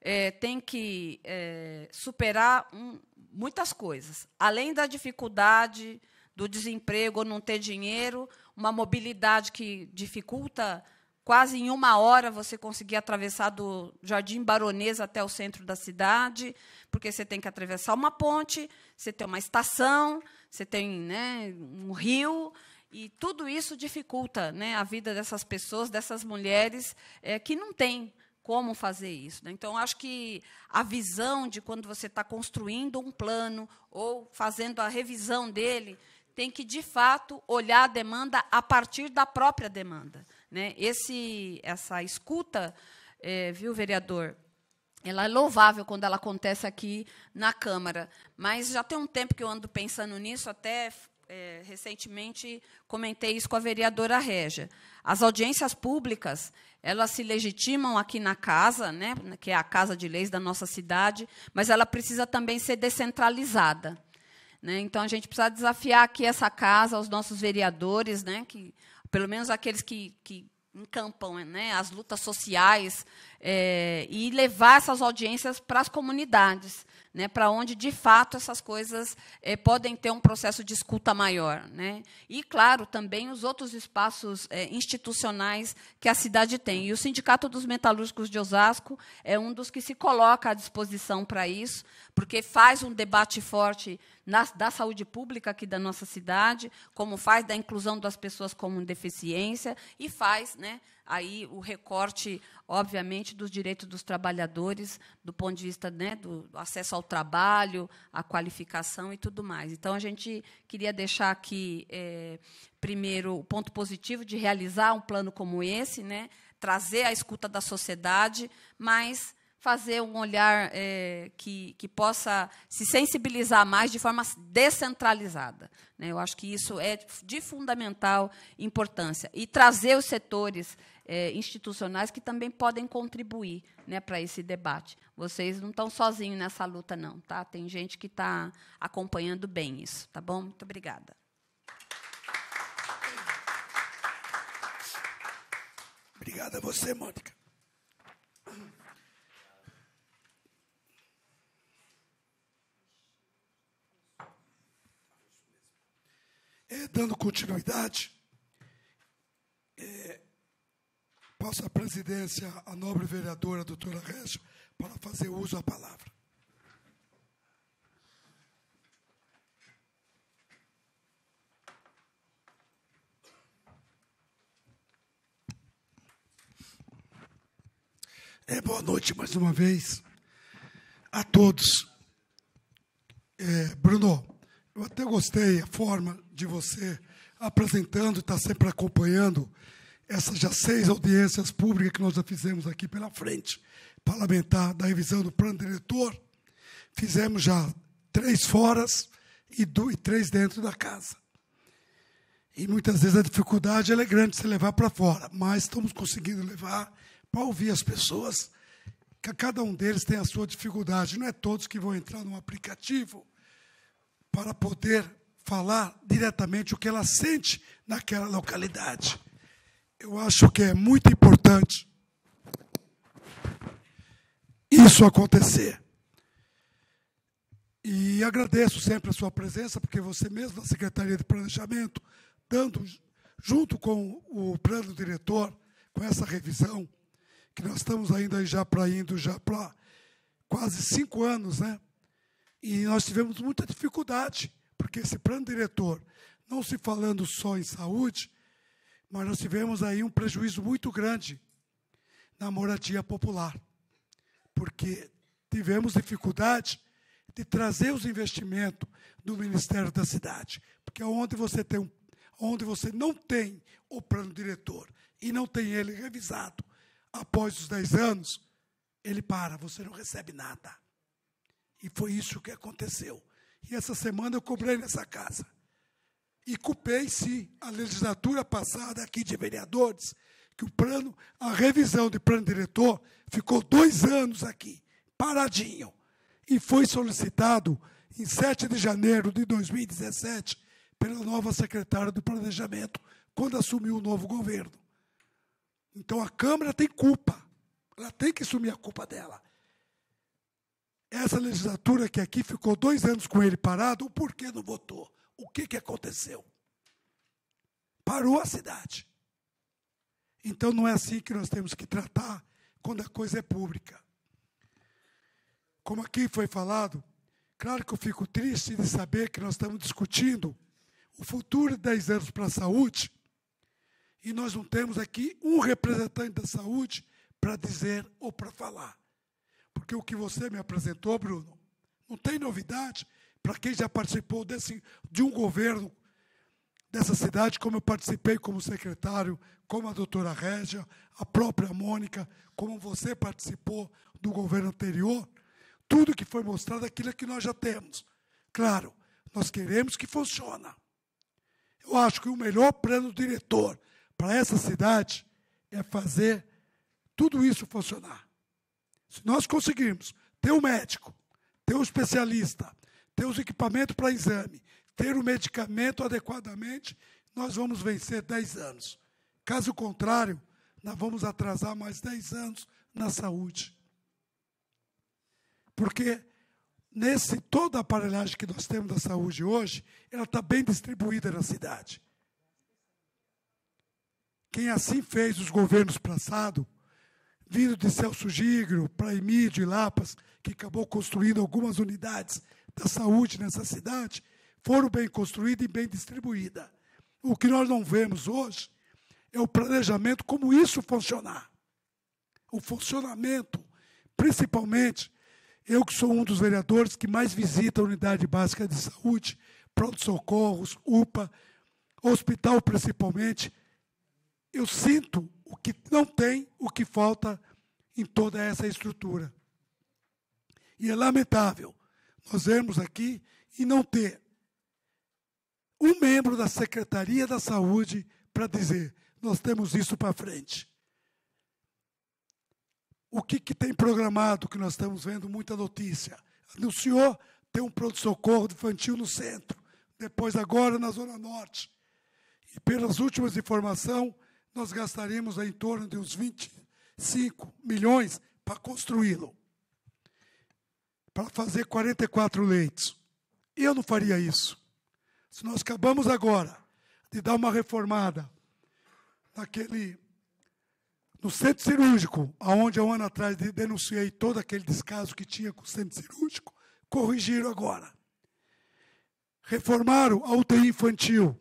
é, tem que é, superar um, muitas coisas. Além da dificuldade do desemprego, não ter dinheiro, uma mobilidade que dificulta quase em uma hora você conseguir atravessar do Jardim Baronesa até o centro da cidade, porque você tem que atravessar uma ponte, você tem uma estação, você tem né, um rio, e tudo isso dificulta né, a vida dessas pessoas, dessas mulheres é, que não têm como fazer isso. Né? Então, acho que a visão de quando você está construindo um plano ou fazendo a revisão dele tem que, de fato, olhar a demanda a partir da própria demanda. Né? Esse, essa escuta, é, viu, vereador, ela é louvável quando ela acontece aqui na Câmara, mas já tem um tempo que eu ando pensando nisso, até é, recentemente comentei isso com a vereadora Régia. As audiências públicas, elas se legitimam aqui na casa, né, que é a casa de leis da nossa cidade, mas ela precisa também ser descentralizada. Né? Então, a gente precisa desafiar aqui essa casa, os nossos vereadores, né, que, pelo menos aqueles que, que encampam né, as lutas sociais, é, e levar essas audiências para as comunidades né, para onde, de fato, essas coisas eh, podem ter um processo de escuta maior. Né? E, claro, também os outros espaços eh, institucionais que a cidade tem. E o Sindicato dos Metalúrgicos de Osasco é um dos que se coloca à disposição para isso, porque faz um debate forte na, da saúde pública aqui da nossa cidade, como faz da inclusão das pessoas com deficiência e faz né, aí o recorte, obviamente, dos direitos dos trabalhadores, do ponto de vista né, do acesso ao trabalho, à qualificação e tudo mais. Então, a gente queria deixar aqui, é, primeiro, o ponto positivo de realizar um plano como esse, né, trazer a escuta da sociedade, mas fazer um olhar é, que, que possa se sensibilizar mais de forma descentralizada. Né? Eu acho que isso é de fundamental importância. E trazer os setores é, institucionais que também podem contribuir né, para esse debate. Vocês não estão sozinhos nessa luta, não. Tá? Tem gente que está acompanhando bem isso. Tá bom? Muito obrigada. Obrigada a você, Mônica. dando continuidade, é, passo a presidência à nobre vereadora doutora Recha para fazer uso da palavra. É, boa noite mais uma vez a todos. É, Bruno, eu até gostei a forma de você apresentando, está sempre acompanhando essas já seis audiências públicas que nós já fizemos aqui pela frente parlamentar da revisão do plano diretor. Fizemos já três foras e, dois, e três dentro da casa. E muitas vezes a dificuldade é grande se levar para fora, mas estamos conseguindo levar para ouvir as pessoas, que cada um deles tem a sua dificuldade. Não é todos que vão entrar no aplicativo para poder falar diretamente o que ela sente naquela localidade. Eu acho que é muito importante isso acontecer. E agradeço sempre a sua presença, porque você mesmo, na Secretaria de Planejamento, tanto junto com o plano diretor, com essa revisão, que nós estamos ainda já para indo já para quase cinco anos, né? E nós tivemos muita dificuldade, porque esse plano diretor, não se falando só em saúde, mas nós tivemos aí um prejuízo muito grande na moradia popular, porque tivemos dificuldade de trazer os investimentos do Ministério da Cidade, porque onde você tem onde você não tem o plano diretor e não tem ele revisado após os 10 anos, ele para, você não recebe nada. E foi isso que aconteceu. E essa semana eu cobrei nessa casa. E culpei-se a legislatura passada aqui de vereadores, que o plano, a revisão de plano diretor ficou dois anos aqui, paradinho. E foi solicitado em 7 de janeiro de 2017 pela nova secretária do Planejamento, quando assumiu o novo governo. Então a Câmara tem culpa. Ela tem que assumir a culpa dela. Essa legislatura que aqui ficou dois anos com ele parado, o porquê não votou? O que, que aconteceu? Parou a cidade. Então não é assim que nós temos que tratar quando a coisa é pública. Como aqui foi falado, claro que eu fico triste de saber que nós estamos discutindo o futuro de 10 anos para a saúde e nós não temos aqui um representante da saúde para dizer ou para falar. Porque o que você me apresentou, Bruno, não tem novidade para quem já participou desse, de um governo dessa cidade, como eu participei como secretário, como a doutora Régia, a própria Mônica, como você participou do governo anterior, tudo que foi mostrado é aquilo que nós já temos. Claro, nós queremos que funcione. Eu acho que o melhor plano diretor para essa cidade é fazer tudo isso funcionar. Se nós conseguirmos ter o um médico, ter o um especialista, ter os equipamentos para exame, ter o medicamento adequadamente, nós vamos vencer 10 anos. Caso contrário, nós vamos atrasar mais 10 anos na saúde. Porque nesse toda a aparelhagem que nós temos da saúde hoje, ela está bem distribuída na cidade. Quem assim fez os governos passados vindo de Celso Gigro, para Emílio e Lapas, que acabou construindo algumas unidades da saúde nessa cidade, foram bem construídas e bem distribuídas. O que nós não vemos hoje é o planejamento, como isso funcionar. O funcionamento, principalmente, eu que sou um dos vereadores que mais visita a unidade básica de saúde, pronto-socorros, UPA, hospital principalmente, eu sinto o que não tem, o que falta em toda essa estrutura. E é lamentável nós vermos aqui e não ter um membro da Secretaria da Saúde para dizer: nós temos isso para frente. O que, que tem programado, que nós estamos vendo muita notícia? Anunciou ter um pronto-socorro infantil no centro, depois agora na Zona Norte. E pelas últimas informações, nós gastaremos em torno de uns 25 milhões para construí-lo, para fazer 44 leitos. Eu não faria isso. Se nós acabamos agora de dar uma reformada naquele no centro cirúrgico, aonde há um ano atrás denunciei todo aquele descaso que tinha com o centro cirúrgico, corrigiram agora. Reformaram a UTI infantil,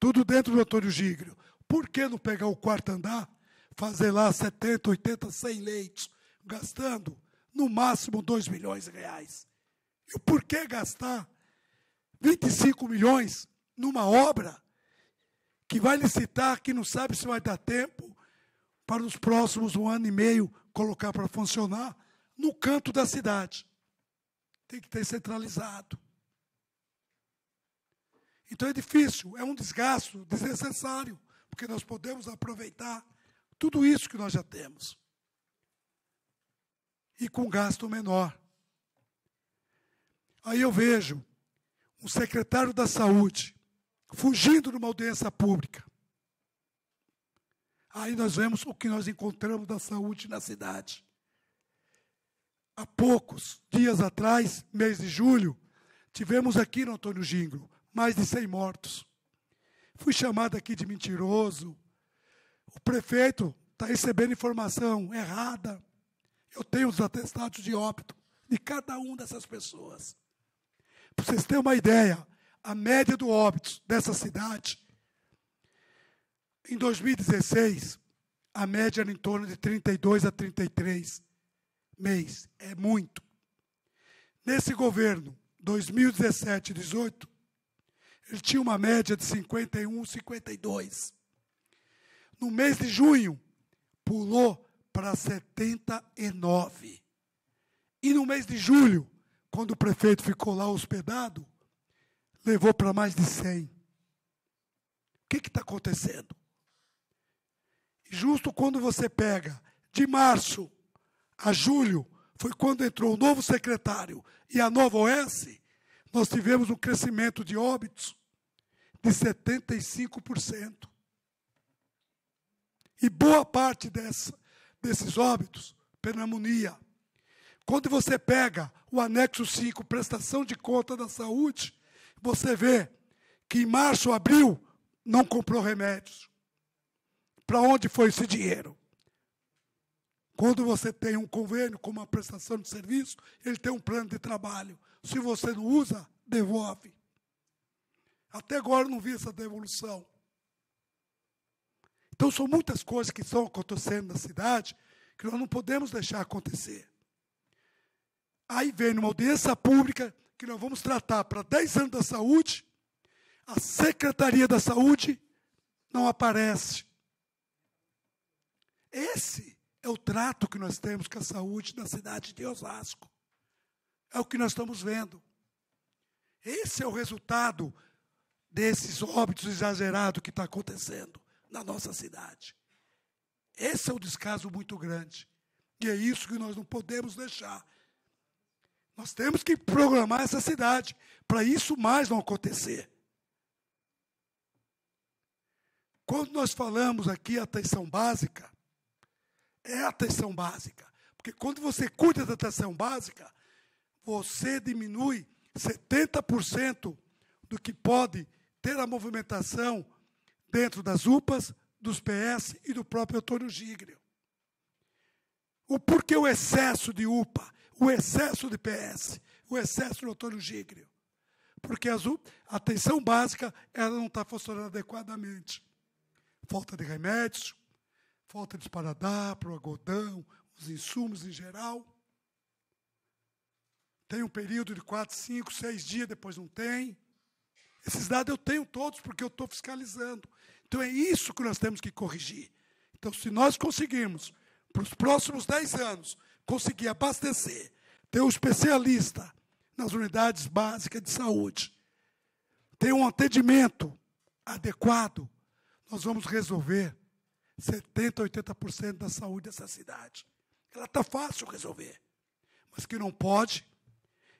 tudo dentro do Antônio Gígrio. Por que não pegar o quarto andar, fazer lá 70, 80, 100 leitos, gastando no máximo 2 milhões de reais? E por que gastar 25 milhões numa obra que vai licitar, que não sabe se vai dar tempo para nos próximos um ano e meio colocar para funcionar no canto da cidade? Tem que ter centralizado. Então é difícil, é um desgaste desnecessário porque nós podemos aproveitar tudo isso que nós já temos. E com gasto menor. Aí eu vejo um secretário da saúde fugindo de uma audiência pública. Aí nós vemos o que nós encontramos da saúde na cidade. Há poucos dias atrás, mês de julho, tivemos aqui no Antônio Gingro mais de 100 mortos. Fui chamado aqui de mentiroso. O prefeito está recebendo informação errada. Eu tenho os atestados de óbito de cada uma dessas pessoas. Para vocês terem uma ideia, a média do óbito dessa cidade, em 2016, a média era em torno de 32 a 33 mês. É muito. Nesse governo, 2017 e 2018, ele tinha uma média de 51, 52. No mês de junho, pulou para 79. E no mês de julho, quando o prefeito ficou lá hospedado, levou para mais de 100. O que está acontecendo? Justo quando você pega de março a julho, foi quando entrou o novo secretário e a nova OS, nós tivemos um crescimento de óbitos de 75%. E boa parte dessa, desses óbitos, pneumonia. Quando você pega o anexo 5, prestação de conta da saúde, você vê que em março, abril, não comprou remédios. Para onde foi esse dinheiro? Quando você tem um convênio com uma prestação de serviço, ele tem um plano de trabalho. Se você não usa, devolve. Até agora não vi essa devolução. Então são muitas coisas que estão acontecendo na cidade que nós não podemos deixar acontecer. Aí vem uma audiência pública que nós vamos tratar para 10 anos da saúde, a Secretaria da Saúde não aparece. Esse é o trato que nós temos com a saúde na cidade de Osasco. É o que nós estamos vendo. Esse é o resultado desses óbitos exagerados que está acontecendo na nossa cidade. Esse é um descaso muito grande. E é isso que nós não podemos deixar. Nós temos que programar essa cidade para isso mais não acontecer. Quando nós falamos aqui atenção básica, é atenção básica. Porque quando você cuida da atenção básica, você diminui 70% do que pode ter a movimentação dentro das UPAs, dos PS e do próprio Antônio Gígreo. O porquê o excesso de UPA, o excesso de PS, o excesso do Antônio Gígreo? Porque a atenção básica ela não está funcionando adequadamente. Falta de remédios, falta de para o algodão, os insumos em geral. Tem um período de quatro, cinco, seis dias, depois não tem. Esses dados eu tenho todos porque eu estou fiscalizando. Então é isso que nós temos que corrigir. Então, se nós conseguirmos, para os próximos 10 anos, conseguir abastecer, ter um especialista nas unidades básicas de saúde, ter um atendimento adequado, nós vamos resolver 70%, 80% da saúde dessa cidade. Ela está fácil resolver. Mas que não pode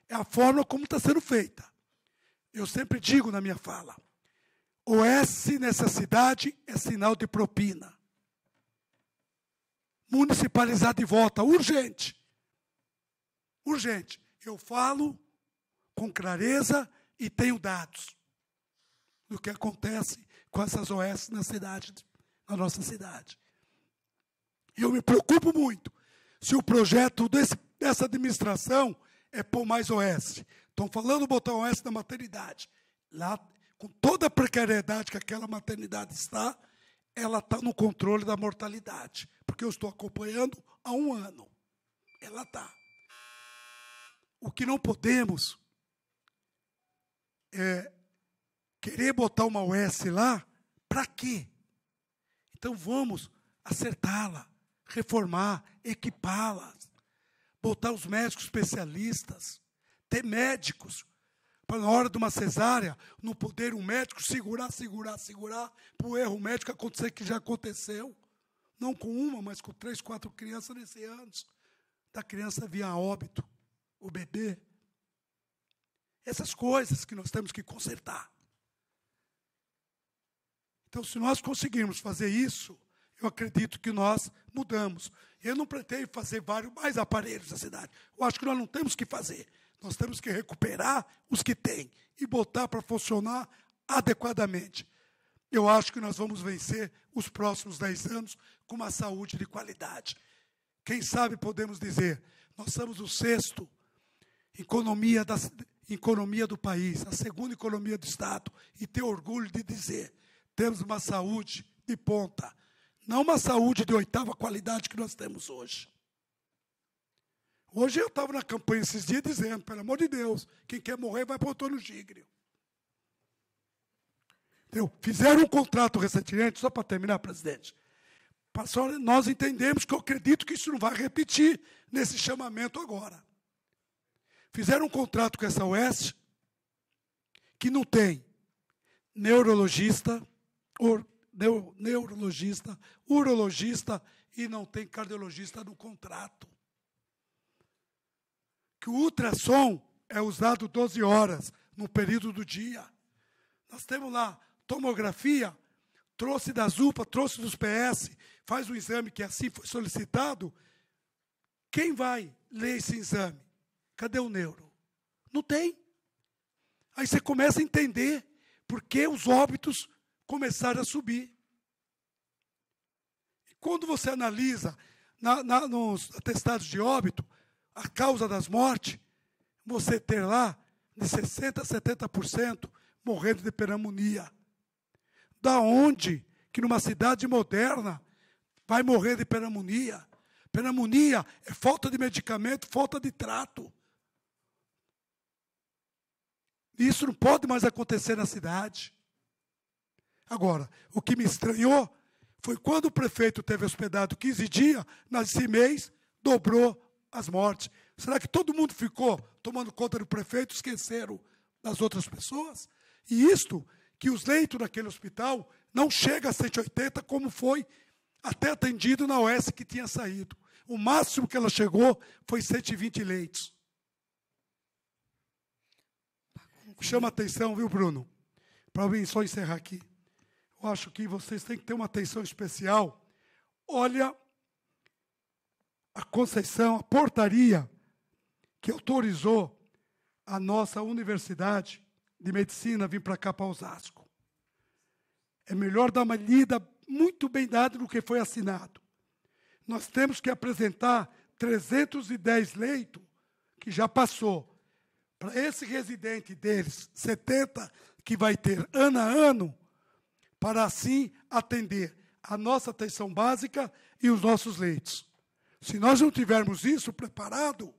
é a forma como está sendo feita. Eu sempre digo na minha fala: ou S necessidade é sinal de propina. Municipalizar de volta, urgente. Urgente. Eu falo com clareza e tenho dados do que acontece com essas OS na cidade, na nossa cidade. E eu me preocupo muito se o projeto desse, dessa administração é pôr mais OS. Estão falando botão S da maternidade. Lá, com toda a precariedade que aquela maternidade está, ela está no controle da mortalidade. Porque eu estou acompanhando há um ano. Ela está. O que não podemos é querer botar uma OS lá, para quê? Então vamos acertá-la, reformar, equipá la botar os médicos especialistas ter médicos. Para na hora de uma cesárea, não poder um médico segurar, segurar, segurar, para o erro médico acontecer que já aconteceu. Não com uma, mas com três, quatro crianças nesse ano. Da criança via óbito, o bebê. Essas coisas que nós temos que consertar. Então, se nós conseguirmos fazer isso, eu acredito que nós mudamos. Eu não pretendo fazer vários mais aparelhos na cidade. Eu acho que nós não temos que fazer. Nós temos que recuperar os que têm e botar para funcionar adequadamente. Eu acho que nós vamos vencer os próximos 10 anos com uma saúde de qualidade. Quem sabe podemos dizer, nós somos o sexto economia, da, economia do país, a segunda economia do Estado, e ter orgulho de dizer, temos uma saúde de ponta, não uma saúde de oitava qualidade que nós temos hoje. Hoje eu estava na campanha esses dias dizendo, pelo amor de Deus, quem quer morrer vai para o Antônio gigre. Entendeu? Fizeram um contrato recentemente, só para terminar, presidente. Pastor, nós entendemos que eu acredito que isso não vai repetir nesse chamamento agora. Fizeram um contrato com essa Oeste que não tem neurologista, or, neuro, neurologista, urologista e não tem cardiologista no contrato que o ultrassom é usado 12 horas no período do dia. Nós temos lá tomografia, trouxe da UPA, trouxe dos PS, faz um exame que assim foi solicitado. Quem vai ler esse exame? Cadê o neuro? Não tem. Aí você começa a entender por que os óbitos começaram a subir. E quando você analisa na, na, nos atestados de óbito, a causa das mortes, você ter lá de 60% a 70% morrendo de pneumonia. Da onde que numa cidade moderna vai morrer de pneumonia? Pneumonia é falta de medicamento, falta de trato. E isso não pode mais acontecer na cidade. Agora, o que me estranhou foi quando o prefeito teve hospedado 15 dias, nesse mês, dobrou as mortes. Será que todo mundo ficou tomando conta do prefeito, esqueceram das outras pessoas? E isto que os leitos naquele hospital não chega a 180 como foi até atendido na OS que tinha saído. O máximo que ela chegou foi 120 leitos. Chama atenção, viu, Bruno? Para mim, só encerrar aqui. Eu acho que vocês têm que ter uma atenção especial. Olha a concessão, a portaria que autorizou a nossa universidade de medicina vir para cá, para Osasco. É melhor dar uma lida muito bem dada do que foi assinado. Nós temos que apresentar 310 leitos que já passou. Para esse residente deles, 70 que vai ter ano a ano, para assim atender a nossa atenção básica e os nossos leitos. Se nós não tivermos isso preparado,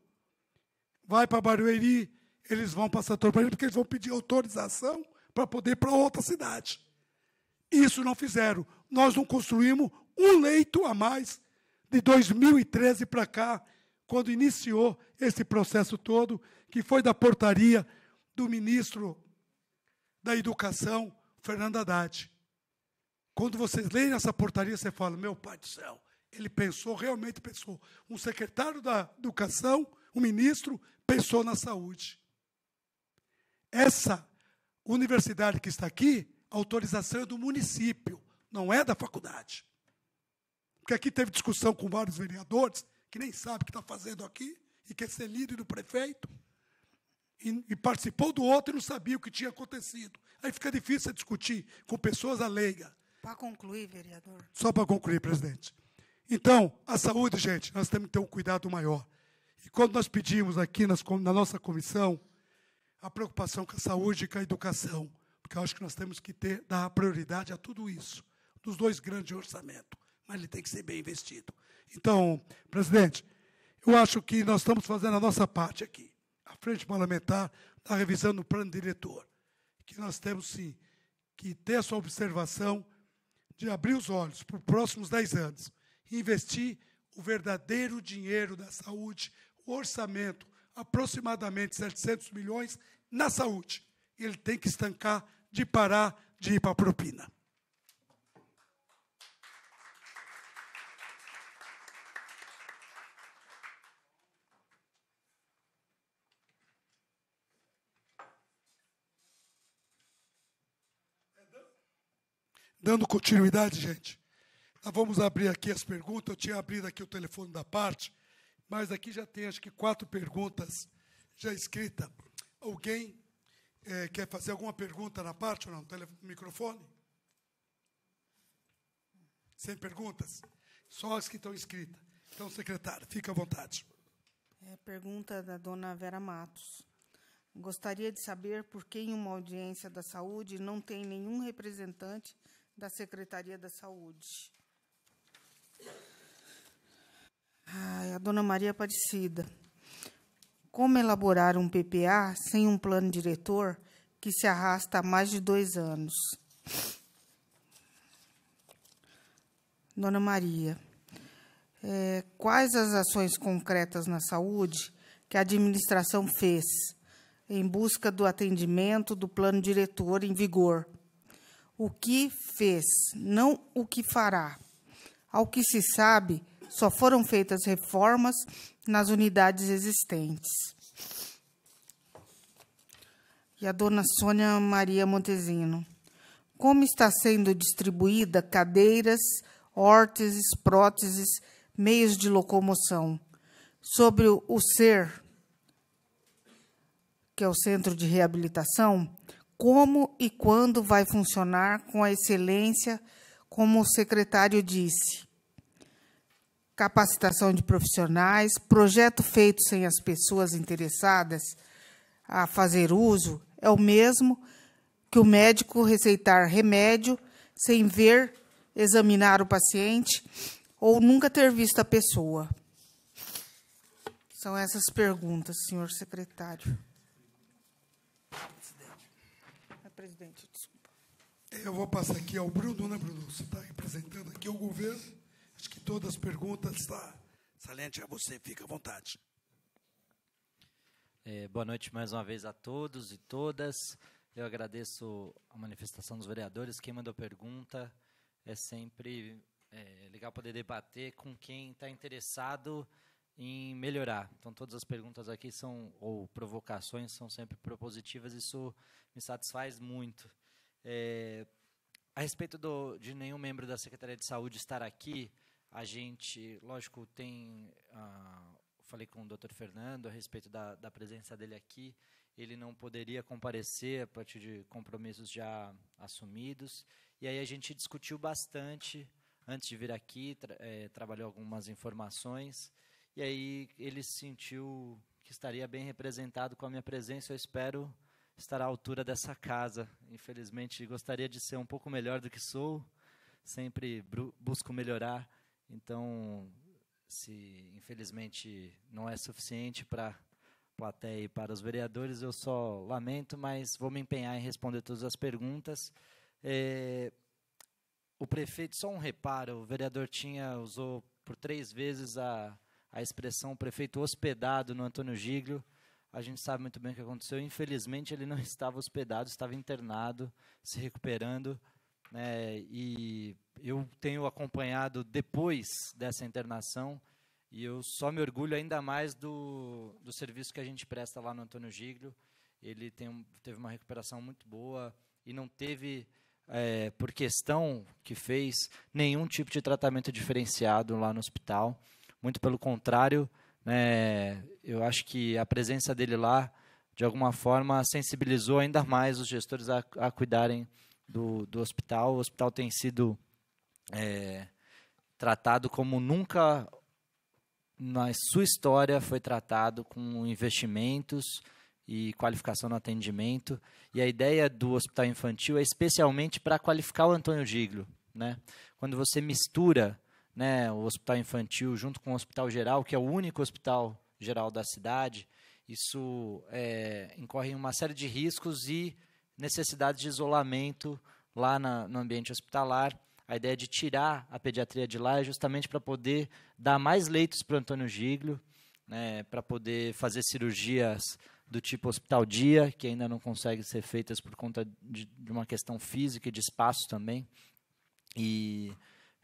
vai para Barueri, eles vão para ele, porque eles vão pedir autorização para poder ir para outra cidade. Isso não fizeram. Nós não construímos um leito a mais de 2013 para cá, quando iniciou esse processo todo, que foi da portaria do ministro da Educação, Fernando Haddad. Quando vocês leem essa portaria, você fala: Meu Pai do céu, ele pensou, realmente pensou. Um secretário da educação, um ministro, pensou na saúde. Essa universidade que está aqui, a autorização é do município, não é da faculdade. Porque aqui teve discussão com vários vereadores, que nem sabe o que está fazendo aqui, e quer ser líder do prefeito, e, e participou do outro e não sabia o que tinha acontecido. Aí fica difícil discutir com pessoas aleigas. Para concluir, vereador. Só para concluir, presidente. Então, a saúde, gente, nós temos que ter um cuidado maior. E quando nós pedimos aqui nas, na nossa comissão, a preocupação com a saúde e com a educação, porque eu acho que nós temos que ter, dar prioridade a tudo isso, dos dois grandes orçamentos, mas ele tem que ser bem investido. Então, presidente, eu acho que nós estamos fazendo a nossa parte aqui. A frente parlamentar está revisando o plano diretor, que nós temos sim que ter essa observação de abrir os olhos para os próximos dez anos investir o verdadeiro dinheiro da saúde, o orçamento, aproximadamente 700 milhões, na saúde. Ele tem que estancar de parar de ir para a propina. Dando continuidade, gente. Nós ah, vamos abrir aqui as perguntas. Eu tinha abrido aqui o telefone da parte, mas aqui já tem acho que quatro perguntas já escritas. Alguém é, quer fazer alguma pergunta na parte ou não? No microfone? Sem perguntas? Só as que estão escritas. Então, secretário, fica à vontade. É, pergunta da dona Vera Matos. Gostaria de saber por que em uma audiência da saúde não tem nenhum representante da Secretaria da Saúde. Ai, a Dona Maria Aparecida. Como elaborar um PPA sem um plano diretor que se arrasta há mais de dois anos? Dona Maria, é, quais as ações concretas na saúde que a administração fez em busca do atendimento do plano diretor em vigor? O que fez, não o que fará. Ao que se sabe, só foram feitas reformas nas unidades existentes. E a dona Sônia Maria Montezino. Como está sendo distribuída cadeiras, órteses, próteses, meios de locomoção? Sobre o ser, que é o centro de reabilitação, como e quando vai funcionar com a excelência como o secretário disse, capacitação de profissionais, projeto feito sem as pessoas interessadas a fazer uso é o mesmo que o médico receitar remédio sem ver, examinar o paciente ou nunca ter visto a pessoa. São essas perguntas, senhor secretário. Presidente, desculpa. É, eu vou passar aqui ao Bruno, né, Bruno? Você está representando aqui o governo. Acho que todas as perguntas, tá estão. Salente a você, fica à vontade. É, boa noite mais uma vez a todos e todas. Eu agradeço a manifestação dos vereadores. Quem mandou pergunta é sempre é, legal poder debater com quem está interessado em melhorar. Então, todas as perguntas aqui são, ou provocações, são sempre propositivas. Isso me satisfaz muito. É, a respeito do, de nenhum membro da Secretaria de Saúde estar aqui, a gente, lógico, tem. Ah, falei com o Dr. Fernando a respeito da, da presença dele aqui. Ele não poderia comparecer a partir de compromissos já assumidos. E aí a gente discutiu bastante antes de vir aqui, tra é, trabalhou algumas informações. E aí ele sentiu que estaria bem representado com a minha presença. Eu espero estar à altura dessa casa. Infelizmente, gostaria de ser um pouco melhor do que sou, sempre busco melhorar. Então, se infelizmente não é suficiente para plateia e para os vereadores, eu só lamento, mas vou me empenhar em responder todas as perguntas. É, o prefeito, só um reparo, o vereador tinha, usou por três vezes a, a expressão prefeito hospedado no Antônio Giglio. A gente sabe muito bem o que aconteceu. Infelizmente, ele não estava hospedado, estava internado, se recuperando. Né? E eu tenho acompanhado depois dessa internação. E eu só me orgulho ainda mais do, do serviço que a gente presta lá no Antônio Giglio. Ele tem, teve uma recuperação muito boa e não teve, é, por questão que fez, nenhum tipo de tratamento diferenciado lá no hospital. Muito pelo contrário, né eu acho que a presença dele lá, de alguma forma, sensibilizou ainda mais os gestores a, a cuidarem do, do hospital. O hospital tem sido é, tratado como nunca na sua história foi tratado com investimentos e qualificação no atendimento. E a ideia do hospital infantil é especialmente para qualificar o Antônio Giglio. Né? Quando você mistura né, o hospital infantil junto com o hospital geral, que é o único hospital geral da cidade, isso é, incorre em uma série de riscos e necessidades de isolamento lá na, no ambiente hospitalar. A ideia de tirar a pediatria de lá é justamente para poder dar mais leitos para o Antônio Giglio, né, para poder fazer cirurgias do tipo hospital dia, que ainda não conseguem ser feitas por conta de, de uma questão física e de espaço também. E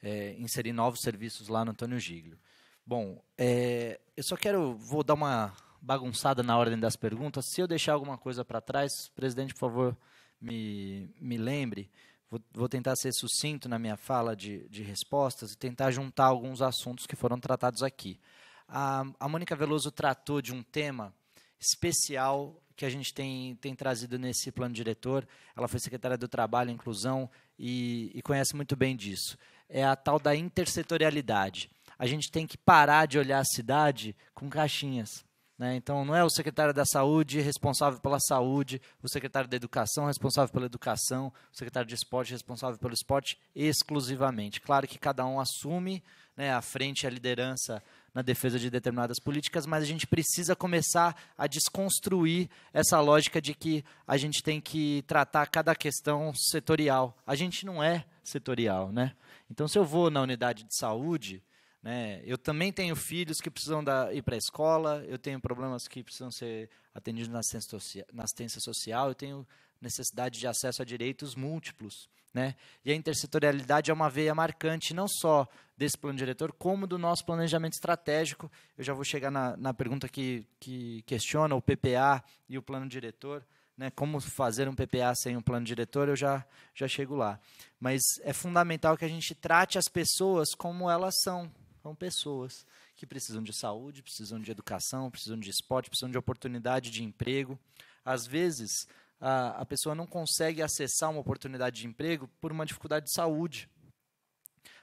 é, inserir novos serviços lá no Antônio Giglio. Bom, é, eu só quero, vou dar uma bagunçada na ordem das perguntas. Se eu deixar alguma coisa para trás, presidente, por favor, me, me lembre. Vou, vou, tentar ser sucinto na minha fala de, de respostas e tentar juntar alguns assuntos que foram tratados aqui. A, a Mônica Veloso tratou de um tema especial que a gente tem, tem trazido nesse plano diretor. Ela foi secretária do Trabalho e Inclusão e, e conhece muito bem disso é a tal da intersetorialidade. A gente tem que parar de olhar a cidade com caixinhas. Né? Então, não é o secretário da Saúde responsável pela saúde, o secretário da Educação responsável pela educação, o secretário de Esporte responsável pelo esporte exclusivamente. Claro que cada um assume né, a frente a liderança na defesa de determinadas políticas, mas a gente precisa começar a desconstruir essa lógica de que a gente tem que tratar cada questão setorial. A gente não é setorial, né? Então, se eu vou na unidade de saúde, né, eu também tenho filhos que precisam da, ir para a escola, eu tenho problemas que precisam ser atendidos na assistência, na assistência social, eu tenho necessidade de acesso a direitos múltiplos. Né? E a intersetorialidade é uma veia marcante, não só desse plano diretor, como do nosso planejamento estratégico. Eu já vou chegar na, na pergunta que, que questiona o PPA e o plano diretor, né, como fazer um PPA sem um plano diretor, eu já, já chego lá. Mas é fundamental que a gente trate as pessoas como elas são. São pessoas que precisam de saúde, precisam de educação, precisam de esporte, precisam de oportunidade de emprego. Às vezes, a, a pessoa não consegue acessar uma oportunidade de emprego por uma dificuldade de saúde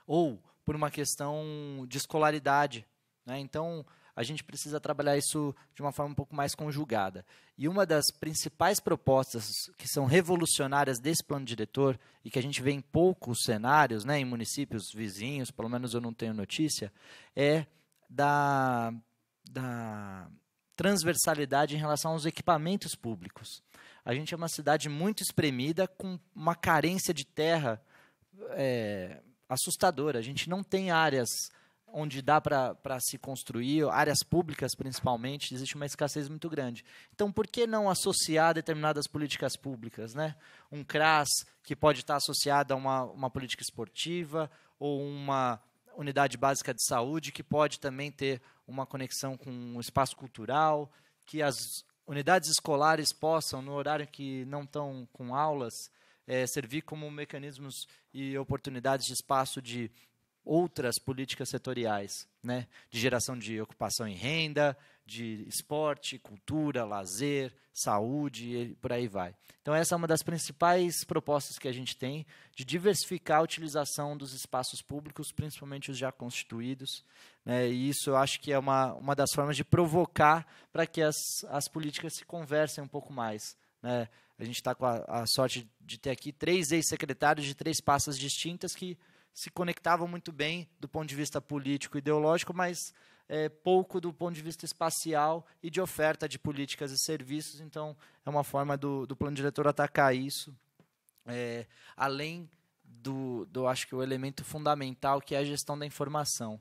ou por uma questão de escolaridade. Né? Então, a gente precisa trabalhar isso de uma forma um pouco mais conjugada. E uma das principais propostas que são revolucionárias desse plano diretor e que a gente vê em poucos cenários, né, em municípios vizinhos, pelo menos eu não tenho notícia, é da, da transversalidade em relação aos equipamentos públicos. A gente é uma cidade muito espremida, com uma carência de terra é, assustadora. A gente não tem áreas onde dá para se construir, áreas públicas principalmente, existe uma escassez muito grande. Então, por que não associar determinadas políticas públicas? Né? Um CRAS que pode estar associado a uma, uma política esportiva ou uma unidade básica de saúde que pode também ter uma conexão com o um espaço cultural, que as unidades escolares possam, no horário que não estão com aulas, é, servir como mecanismos e oportunidades de espaço de outras políticas setoriais, né? de geração de ocupação e renda, de esporte, cultura, lazer, saúde e por aí vai. Então, essa é uma das principais propostas que a gente tem de diversificar a utilização dos espaços públicos, principalmente os já constituídos. Né? E isso eu acho que é uma, uma das formas de provocar para que as, as políticas se conversem um pouco mais. Né? A gente está com a, a sorte de ter aqui três ex-secretários de três pastas distintas que se conectavam muito bem do ponto de vista político e ideológico, mas é, pouco do ponto de vista espacial e de oferta de políticas e serviços. Então, é uma forma do, do plano diretor atacar isso, é, além do, do, acho que, o elemento fundamental, que é a gestão da informação.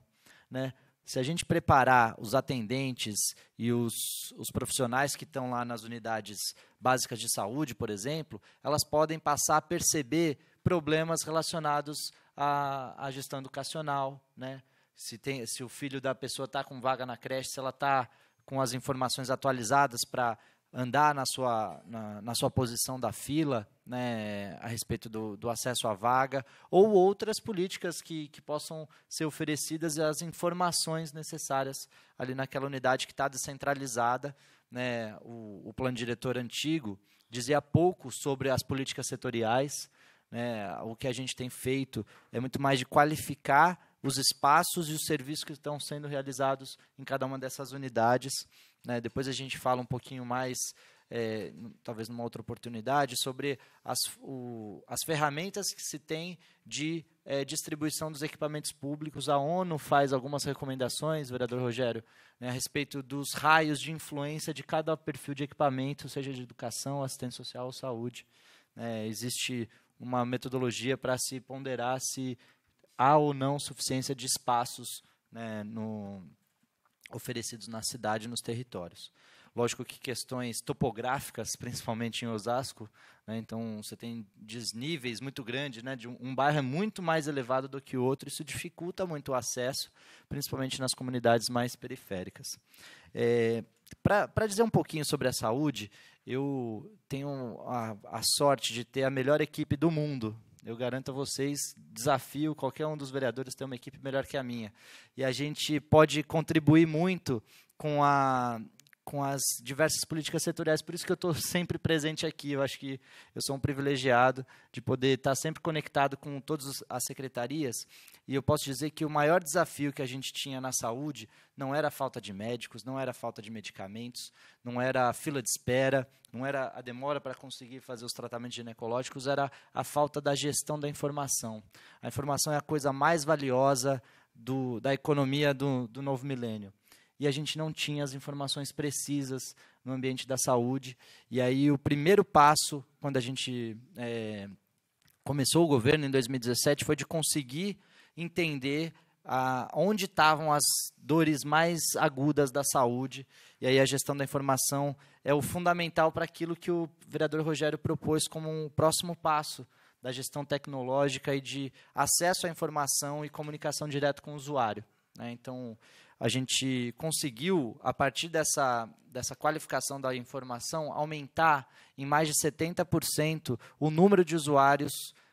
Né? Se a gente preparar os atendentes e os, os profissionais que estão lá nas unidades básicas de saúde, por exemplo, elas podem passar a perceber problemas relacionados à, à gestão educacional, né? Se, tem, se o filho da pessoa está com vaga na creche, se ela está com as informações atualizadas para andar na sua, na, na, sua posição da fila né, a respeito do, do acesso à vaga, ou outras políticas que, que possam ser oferecidas e as informações necessárias ali naquela unidade que está descentralizada. Né, o, o plano diretor antigo dizia pouco sobre as políticas setoriais, né? O que a gente tem feito é muito mais de qualificar os espaços e os serviços que estão sendo realizados em cada uma dessas unidades. Né? Depois a gente fala um pouquinho mais, é, talvez numa outra oportunidade, sobre as, o, as ferramentas que se tem de é, distribuição dos equipamentos públicos. A ONU faz algumas recomendações, vereador Rogério, né, a respeito dos raios de influência de cada perfil de equipamento, seja de educação, assistência social ou saúde. É, existe uma metodologia para se ponderar se há ou não suficiência de espaços né, no, oferecidos na cidade e nos territórios. Lógico que questões topográficas, principalmente em Osasco, né, então você tem desníveis muito grandes, né, de um, um, bairro é muito mais elevado do que o outro, isso dificulta muito o acesso, principalmente nas comunidades mais periféricas. É, Para dizer um pouquinho sobre a saúde, eu tenho a, a, sorte de ter a melhor equipe do mundo. Eu garanto a vocês, desafio qualquer um dos vereadores ter uma equipe melhor que a minha. E a gente pode contribuir muito com a com as diversas políticas setoriais. Por isso que eu estou sempre presente aqui. Eu acho que eu sou um privilegiado de poder estar sempre conectado com todas as secretarias. E eu posso dizer que o maior desafio que a gente tinha na saúde não era a falta de médicos, não era a falta de medicamentos, não era a fila de espera, não era a demora para conseguir fazer os tratamentos ginecológicos, era a falta da gestão da informação. A informação é a coisa mais valiosa do, da economia do, do novo milênio e a gente não tinha as informações precisas no ambiente da saúde. E aí o primeiro passo, quando a gente é, começou o governo em 2017, foi de conseguir entender a, ah, onde estavam as dores mais agudas da saúde. E aí a gestão da informação é o fundamental para aquilo que o vereador Rogério propôs como um próximo passo da gestão tecnológica e de acesso à informação e comunicação direto com o usuário. Né? Então, a gente conseguiu, a partir dessa, dessa qualificação da informação, aumentar em mais de 70% o número de usuários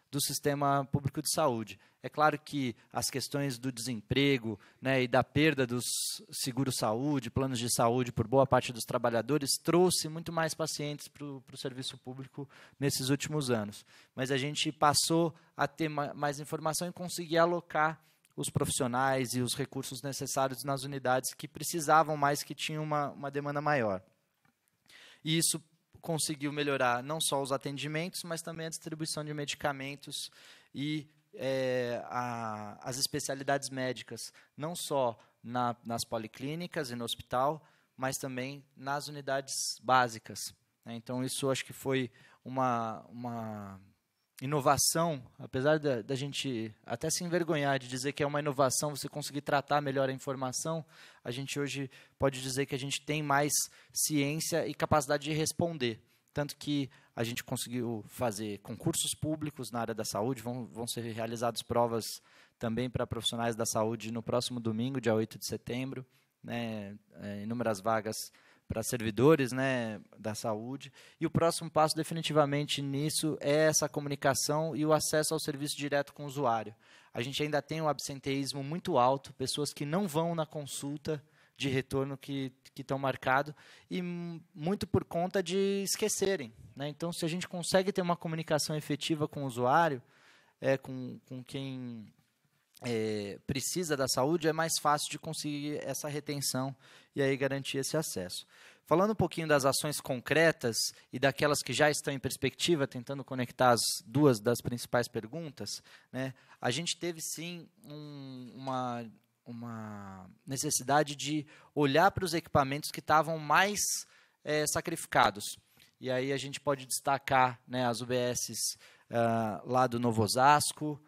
do sistema público de saúde. É claro que as questões do desemprego né, e da perda dos seguros-saúde, planos de saúde por boa parte dos trabalhadores, trouxe muito mais pacientes para o serviço público nesses últimos anos. Mas a gente passou a ter mais informação e conseguir alocar os profissionais e os recursos necessários nas unidades que precisavam mais, que tinham uma, uma demanda maior. E isso conseguiu melhorar não só os atendimentos, mas também a distribuição de medicamentos e é, a, as especialidades médicas, não só na, nas policlínicas e no hospital, mas também nas unidades básicas. Né? Então, isso acho que foi uma, uma inovação, apesar da, da, gente até se envergonhar de dizer que é uma inovação você conseguir tratar melhor a informação, a gente hoje pode dizer que a gente tem mais ciência e capacidade de responder. Tanto que a gente conseguiu fazer concursos públicos na área da saúde, vão, vão ser realizadas provas também para profissionais da saúde no próximo domingo, dia 8 de setembro, né, é, inúmeras vagas para servidores né, da saúde. E o próximo passo, definitivamente, nisso é essa comunicação e o acesso ao serviço direto com o usuário. A gente ainda tem um absenteísmo muito alto, pessoas que não vão na consulta de retorno que estão marcado e muito por conta de esquecerem. Né? Então, se a gente consegue ter uma comunicação efetiva com o usuário, é, com, com quem é, precisa da saúde, é mais fácil de conseguir essa retenção e aí garantir esse acesso. Falando um pouquinho das ações concretas e daquelas que já estão em perspectiva, tentando conectar as duas das principais perguntas, né, a gente teve sim um, uma, uma necessidade de olhar para os equipamentos que estavam mais é, sacrificados. E aí a gente pode destacar né, as UBSs uh, ah, lá do Novo Osasco,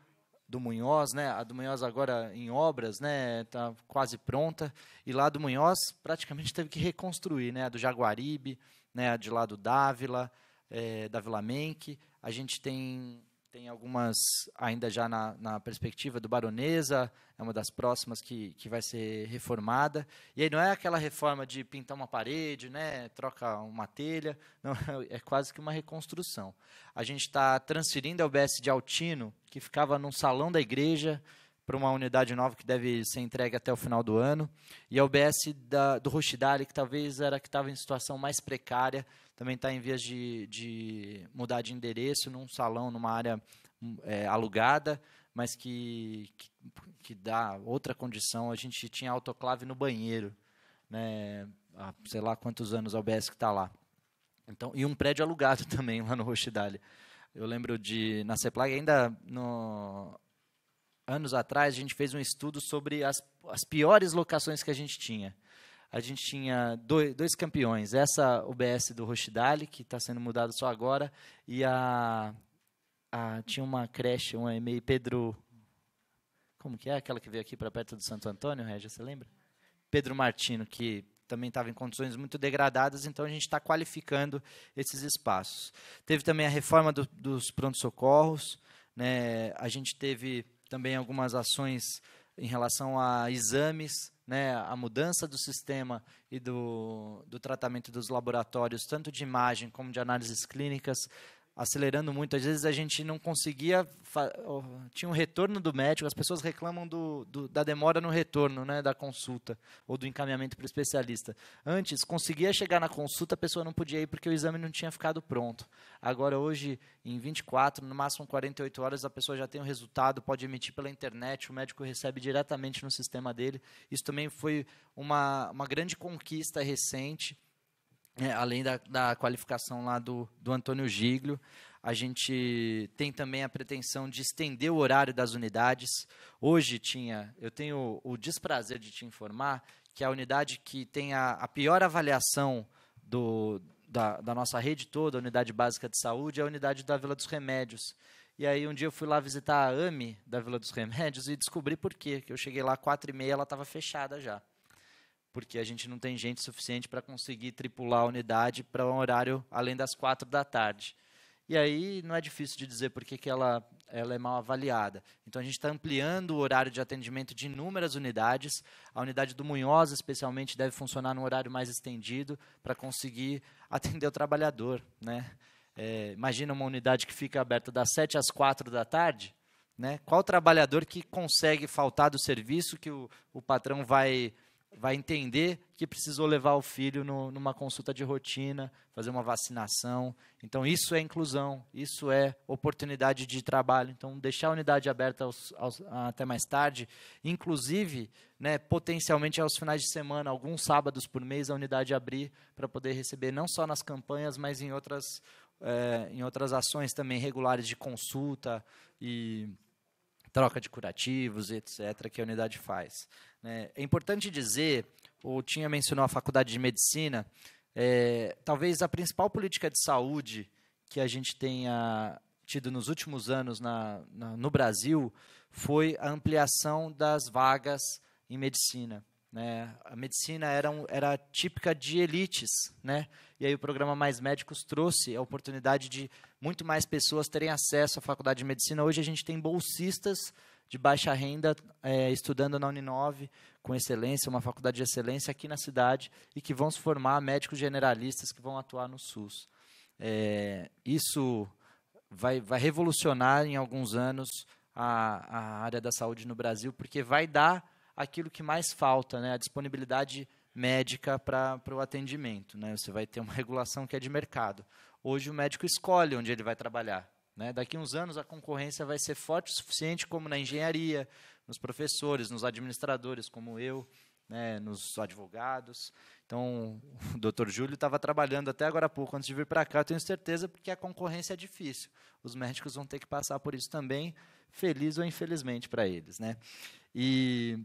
do Munhoz, né? A do Munhoz agora em obras, né? Tá quase pronta. E lá do Munhoz praticamente teve que reconstruir, né? A do Jaguaribe, né? A de lá do Dávila, é, da Vila Menque. A gente tem tem algumas ainda já na, na, perspectiva do Baronesa, é uma das próximas que, que vai ser reformada. E aí não é aquela reforma de pintar uma parede, né, troca uma telha, não, é quase que uma reconstrução. A gente está transferindo a UBS de Altino, que ficava num salão da igreja, para uma unidade nova que deve ser entregue até o final do ano. E a UBS da, do Rochidale, que talvez era a que estava em situação mais precária, também está em vias de, de mudar de endereço num salão, numa área é, alugada, mas que, que, que, dá outra condição. A gente tinha autoclave no banheiro, né? Há, sei lá quantos anos a OBS que está lá. Então, e um prédio alugado também lá no Rochidale. Eu lembro de, na CEPLAG, ainda no, anos atrás, a gente fez um estudo sobre as, as piores locações que a gente tinha a gente tinha dois, dois campeões. Essa UBS do Rochidale, que está sendo mudada só agora, e a, a, tinha uma creche, uma EMEI Pedro. Como que é? Aquela que veio aqui para perto do Santo Antônio, Regia, você lembra? Pedro Martino, que também estava em condições muito degradadas, então a gente está qualificando esses espaços. Teve também a reforma do, dos pronto-socorros, né? a gente teve também algumas ações em relação a exames né, a mudança do sistema e do, do tratamento dos laboratórios, tanto de imagem como de análises clínicas, acelerando muito. Às vezes a gente não conseguia. Tinha um retorno do médico, as pessoas reclamam do, do, da demora no retorno né, da consulta ou do encaminhamento para o especialista. Antes, conseguia chegar na consulta, a pessoa não podia ir porque o exame não tinha ficado pronto. Agora, hoje, em 24, no máximo 48 horas, a pessoa já tem o resultado, pode emitir pela internet, o médico recebe diretamente no sistema dele. Isso também foi uma, uma grande conquista recente é, além da, da qualificação lá do, do Antônio Giglio, a gente tem também a pretensão de estender o horário das unidades. Hoje tinha, eu tenho o desprazer de te informar que a unidade que tem a, a pior avaliação do, da, da, nossa rede toda, a unidade básica de saúde, é a unidade da Vila dos Remédios. E aí um dia eu fui lá visitar a AME da Vila dos Remédios e descobri por quê. Que eu cheguei lá quatro e meia, ela estava fechada já porque a gente não tem gente suficiente para conseguir tripular a unidade para um horário além das quatro da tarde. E aí não é difícil de dizer por que ela, ela é mal avaliada. Então a gente está ampliando o horário de atendimento de inúmeras unidades. A unidade do Munhoz, especialmente, deve funcionar num horário mais estendido para conseguir atender o trabalhador. Né? É, imagina uma unidade que fica aberta das sete às quatro da tarde. Né? Qual trabalhador que consegue faltar do serviço que o, o patrão vai vai entender que precisou levar o filho no, numa consulta de rotina, fazer uma vacinação. Então, isso é inclusão, isso é oportunidade de trabalho. Então, deixar a unidade aberta aos, aos, até mais tarde, inclusive, né, potencialmente aos finais de semana, alguns sábados por mês, a unidade abrir para poder receber, não só nas campanhas, mas em outras, é, em outras ações também regulares de consulta e troca de curativos, etc., que a unidade faz. Né? É importante dizer, ou tinha mencionou a faculdade de medicina, é, talvez a principal política de saúde que a gente tenha tido nos últimos anos na, na, no Brasil foi a ampliação das vagas em medicina. Né? A medicina era, um, era típica de elites, né? e aí o programa Mais Médicos trouxe a oportunidade de muito mais pessoas terem acesso à faculdade de medicina. Hoje a gente tem bolsistas de baixa renda é, estudando na Uninove, com excelência, uma faculdade de excelência aqui na cidade, e que vão se formar médicos generalistas que vão atuar no SUS. É, isso vai, vai revolucionar em alguns anos a, a área da saúde no Brasil, porque vai dar aquilo que mais falta, né, a disponibilidade médica para o atendimento. Né? Você vai ter uma regulação que é de mercado. Hoje o médico escolhe onde ele vai trabalhar. Né? Daqui uns anos a concorrência vai ser forte o suficiente como na engenharia, nos professores, nos administradores como eu, né? nos advogados. Então, o doutor Júlio estava trabalhando até agora há pouco, antes de vir para cá, eu tenho certeza, porque a concorrência é difícil. Os médicos vão ter que passar por isso também, feliz ou infelizmente para eles. Né? E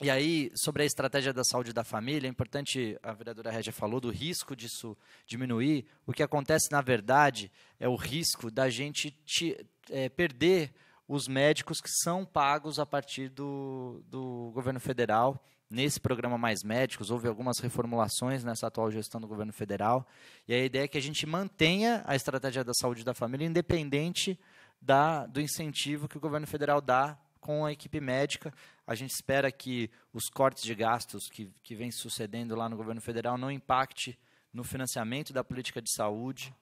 e aí, sobre a estratégia da saúde da família, é importante, a vereadora Regia falou, do risco disso diminuir. O que acontece, na verdade, é o risco da gente te, é, perder os médicos que são pagos a partir do, do governo federal. Nesse programa Mais Médicos, houve algumas reformulações nessa atual gestão do governo federal. E a ideia é que a gente mantenha a estratégia da saúde da família independente da, do incentivo que o governo federal dá com a equipe médica. A gente espera que os cortes de gastos que, que vem sucedendo lá no governo federal não impacte no financiamento da política de saúde,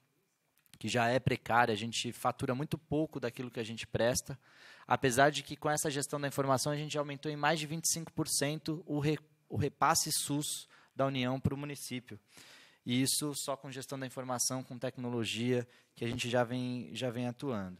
que já é precária, a gente fatura muito pouco daquilo que a gente presta, apesar de que com essa gestão da informação a gente aumentou em mais de 25% o, re, o repasse SUS da União para o município. E isso só com gestão da informação, com tecnologia, que a gente já vem, já vem atuando.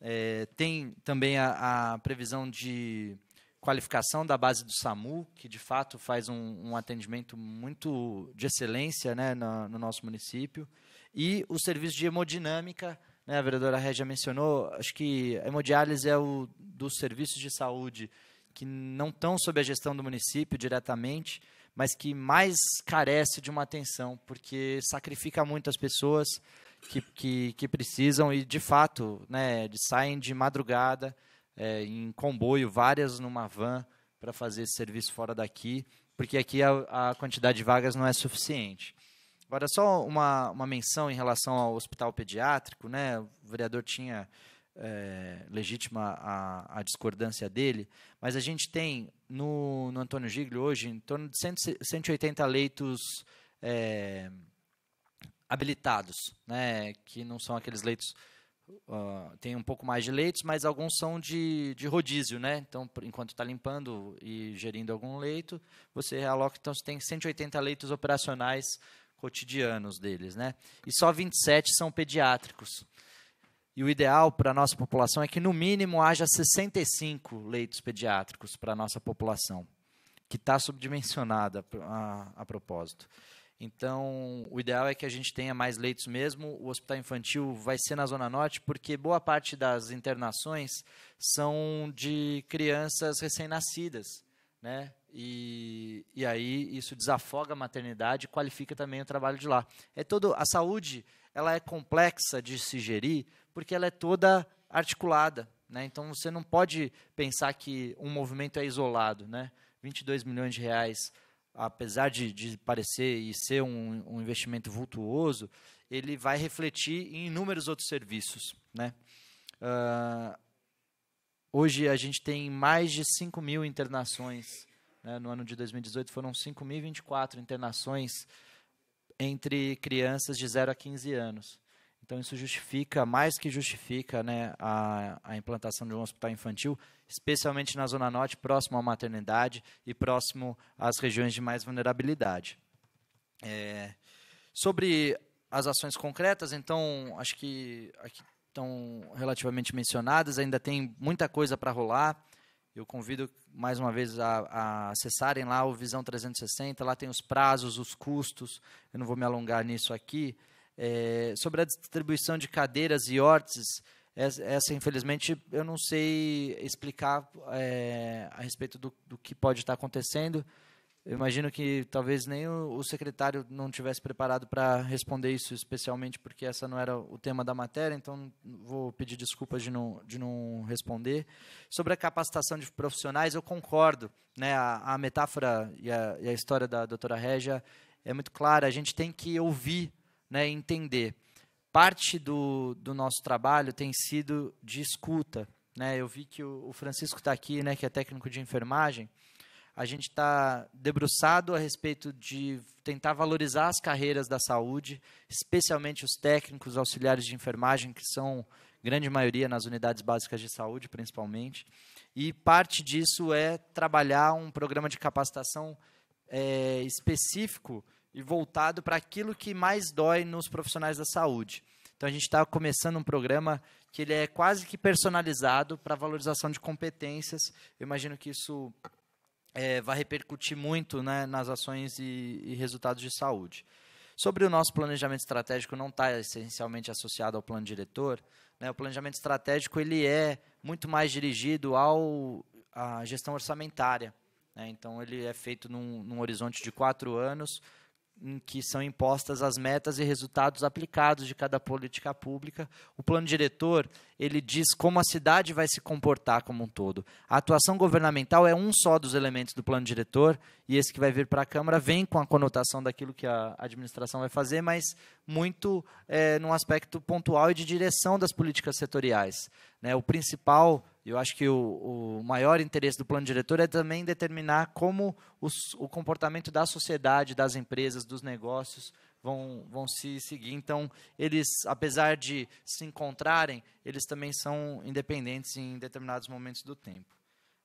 É, tem também a, a, previsão de qualificação da base do SAMU, que de fato faz um, um atendimento muito de excelência né, no, no, nosso município. E o serviço de hemodinâmica, né, a vereadora Regia mencionou, acho que a hemodiálise é o dos serviços de saúde que não estão sob a gestão do município diretamente, mas que mais carece de uma atenção, porque sacrifica muito as pessoas, que, que, que precisam e, de fato, né, eles saem de madrugada é, em comboio, várias numa van, para fazer esse serviço fora daqui, porque aqui a, a quantidade de vagas não é suficiente. Agora, só uma, uma menção em relação ao hospital pediátrico, né? O vereador tinha é, legítima a, a, discordância dele, mas a gente tem no, no Antônio Giglio hoje em torno de 100, 180 leitos é, habilitados, né, que não são aqueles leitos Uh, tem um pouco mais de leitos, mas alguns são de, de rodízio, né? Então, enquanto está limpando e gerindo algum leito, você realoca, então você tem 180 leitos operacionais cotidianos deles, né? E só 27 são pediátricos. E o ideal para a nossa população é que, no mínimo, haja 65 leitos pediátricos para a nossa população, que está subdimensionada a, a propósito. Então, o ideal é que a gente tenha mais leitos mesmo. O hospital infantil vai ser na Zona Norte, porque boa parte das internações são de crianças recém-nascidas, né? E, e aí isso desafoga a maternidade e qualifica também o trabalho de lá. É todo a saúde, ela é complexa de se gerir, porque ela é toda articulada, né? Então você não pode pensar que um movimento é isolado, né? 22 milhões de reais apesar de, de parecer e ser um, um, investimento vultuoso, ele vai refletir em inúmeros outros serviços. Né? Uh, hoje a gente tem mais de 5 mil internações. Né? No ano de 2018 foram 5.024 internações entre crianças de 0 a 15 anos. Então, isso justifica, mais que justifica, né, a, a implantação de um hospital infantil, especialmente na Zona Norte, próximo à maternidade e próximo às regiões de mais vulnerabilidade. É, sobre as ações concretas, então, acho que aqui estão relativamente mencionadas, ainda tem muita coisa para rolar. Eu convido mais uma vez a, a, acessarem lá o Visão 360, lá tem os prazos, os custos. Eu não vou me alongar nisso aqui. É, sobre a distribuição de cadeiras e órtices, essa, infelizmente eu não sei explicar é, a respeito do, do, que pode estar acontecendo. Eu imagino que talvez nem o, o secretário não tivesse preparado para responder isso, especialmente porque essa não era o tema da matéria, então vou pedir desculpas de não, de não responder. Sobre a capacitação de profissionais, eu concordo. Né, a, a metáfora e a, e a história da doutora Regia é muito clara. A gente tem que ouvir né, entender. Parte do, do nosso trabalho tem sido de escuta. Né? Eu vi que o, o Francisco está aqui, né, que é técnico de enfermagem. A gente está debruçado a respeito de tentar valorizar as carreiras da saúde, especialmente os técnicos auxiliares de enfermagem, que são grande maioria nas unidades básicas de saúde, principalmente. E parte disso é trabalhar um programa de capacitação é, específico e voltado para aquilo que mais dói nos profissionais da saúde. Então a gente está começando um programa que ele é quase que personalizado para valorização de competências. Eu imagino que isso é, vai repercutir muito né, nas ações e, e resultados de saúde. Sobre o nosso planejamento estratégico, não está essencialmente associado ao plano diretor. Né, o planejamento estratégico ele é muito mais dirigido ao à gestão orçamentária. Né, então ele é feito num, num horizonte de quatro anos em que são impostas as metas e resultados aplicados de cada política pública. O plano diretor, ele diz como a cidade vai se comportar como um todo. A atuação governamental é um só dos elementos do plano diretor, e esse que vai vir para a Câmara vem com a conotação daquilo que a administração vai fazer, mas muito é, num aspecto pontual e de direção das políticas setoriais. Né? O principal eu acho que o, o maior interesse do plano diretor é também determinar como os, o comportamento da sociedade, das empresas, dos negócios vão, vão se seguir. Então, eles, apesar de se encontrarem, eles também são independentes em determinados momentos do tempo.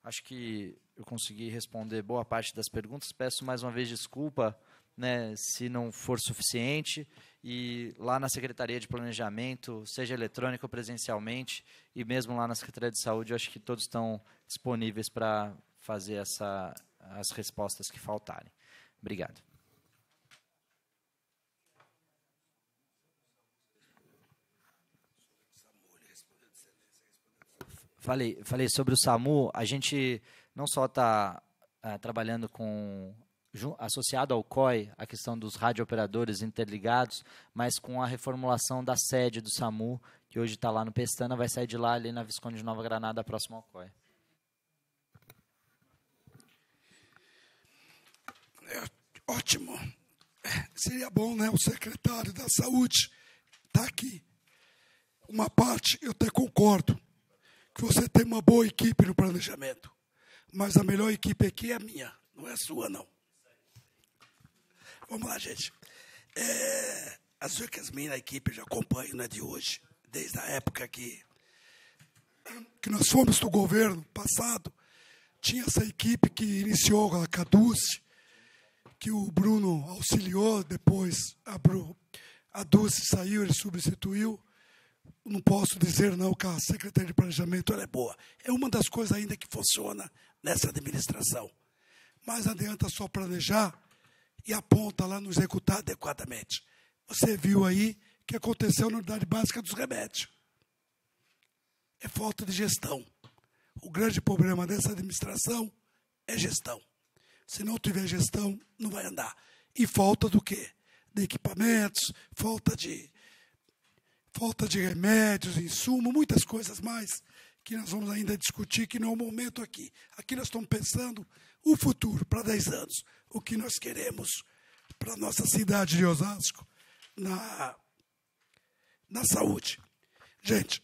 Acho que eu consegui responder boa parte das perguntas. Peço mais uma vez desculpa né, se não for suficiente, e lá na Secretaria de Planejamento, seja eletrônico ou presencialmente, e mesmo lá na Secretaria de Saúde, eu acho que todos estão disponíveis para fazer essa, as respostas que faltarem. Obrigado. Falei, falei sobre o SAMU, a gente não só está ah, trabalhando com associado ao COI, a questão dos radiooperadores interligados, mas com a reformulação da sede do SAMU, que hoje está lá no Pestana, vai sair de lá ali na Visconde de Nova Granada, próximo ao COI. É, ótimo. É, seria bom, né, o secretário da Saúde está aqui. Uma parte, eu até concordo, que você tem uma boa equipe no planejamento, mas a melhor equipe aqui é a minha, não é a sua, não. Vamos lá, gente. É, a Zucasmin, a equipe, já acompanho é de hoje, desde a época que, que nós fomos do governo passado, tinha essa equipe que iniciou a Caduce, que o Bruno auxiliou, depois a, a Dulce saiu, ele substituiu. Não posso dizer não que a Secretaria de Planejamento é boa. É uma das coisas ainda que funciona nessa administração. Mas adianta só planejar e aponta lá no executar adequadamente. Você viu aí o que aconteceu na unidade básica dos remédios. É falta de gestão. O grande problema dessa administração é gestão. Se não tiver gestão, não vai andar. E falta do quê? De equipamentos, falta de falta de remédios, insumo, muitas coisas mais que nós vamos ainda discutir, que não é o momento aqui. Aqui nós estamos pensando o futuro para 10 anos, o que nós queremos para a nossa cidade de Osasco na, na saúde. Gente,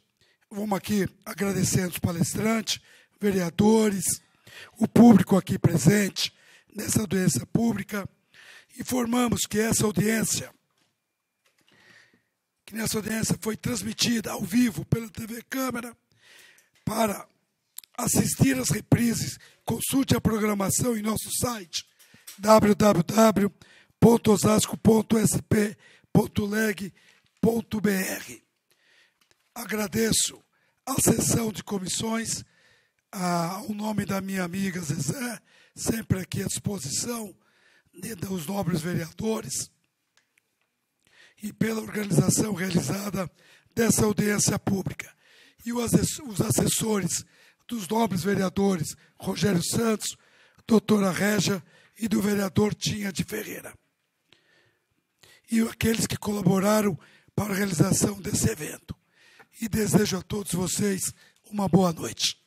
vamos aqui agradecendo os palestrantes, vereadores, o público aqui presente nessa audiência pública. Informamos que essa audiência, que nessa audiência foi transmitida ao vivo pela TV Câmara para assistir às reprises, consulte a programação em nosso site www.osasco.sp.leg.br. Agradeço a sessão de comissões, ao nome da minha amiga Zezé, sempre aqui à disposição dos nobres vereadores, e pela organização realizada dessa audiência pública. E os assessores dos nobres vereadores Rogério Santos, doutora Reja e do vereador Tinha de Ferreira. E aqueles que colaboraram para a realização desse evento. E desejo a todos vocês uma boa noite.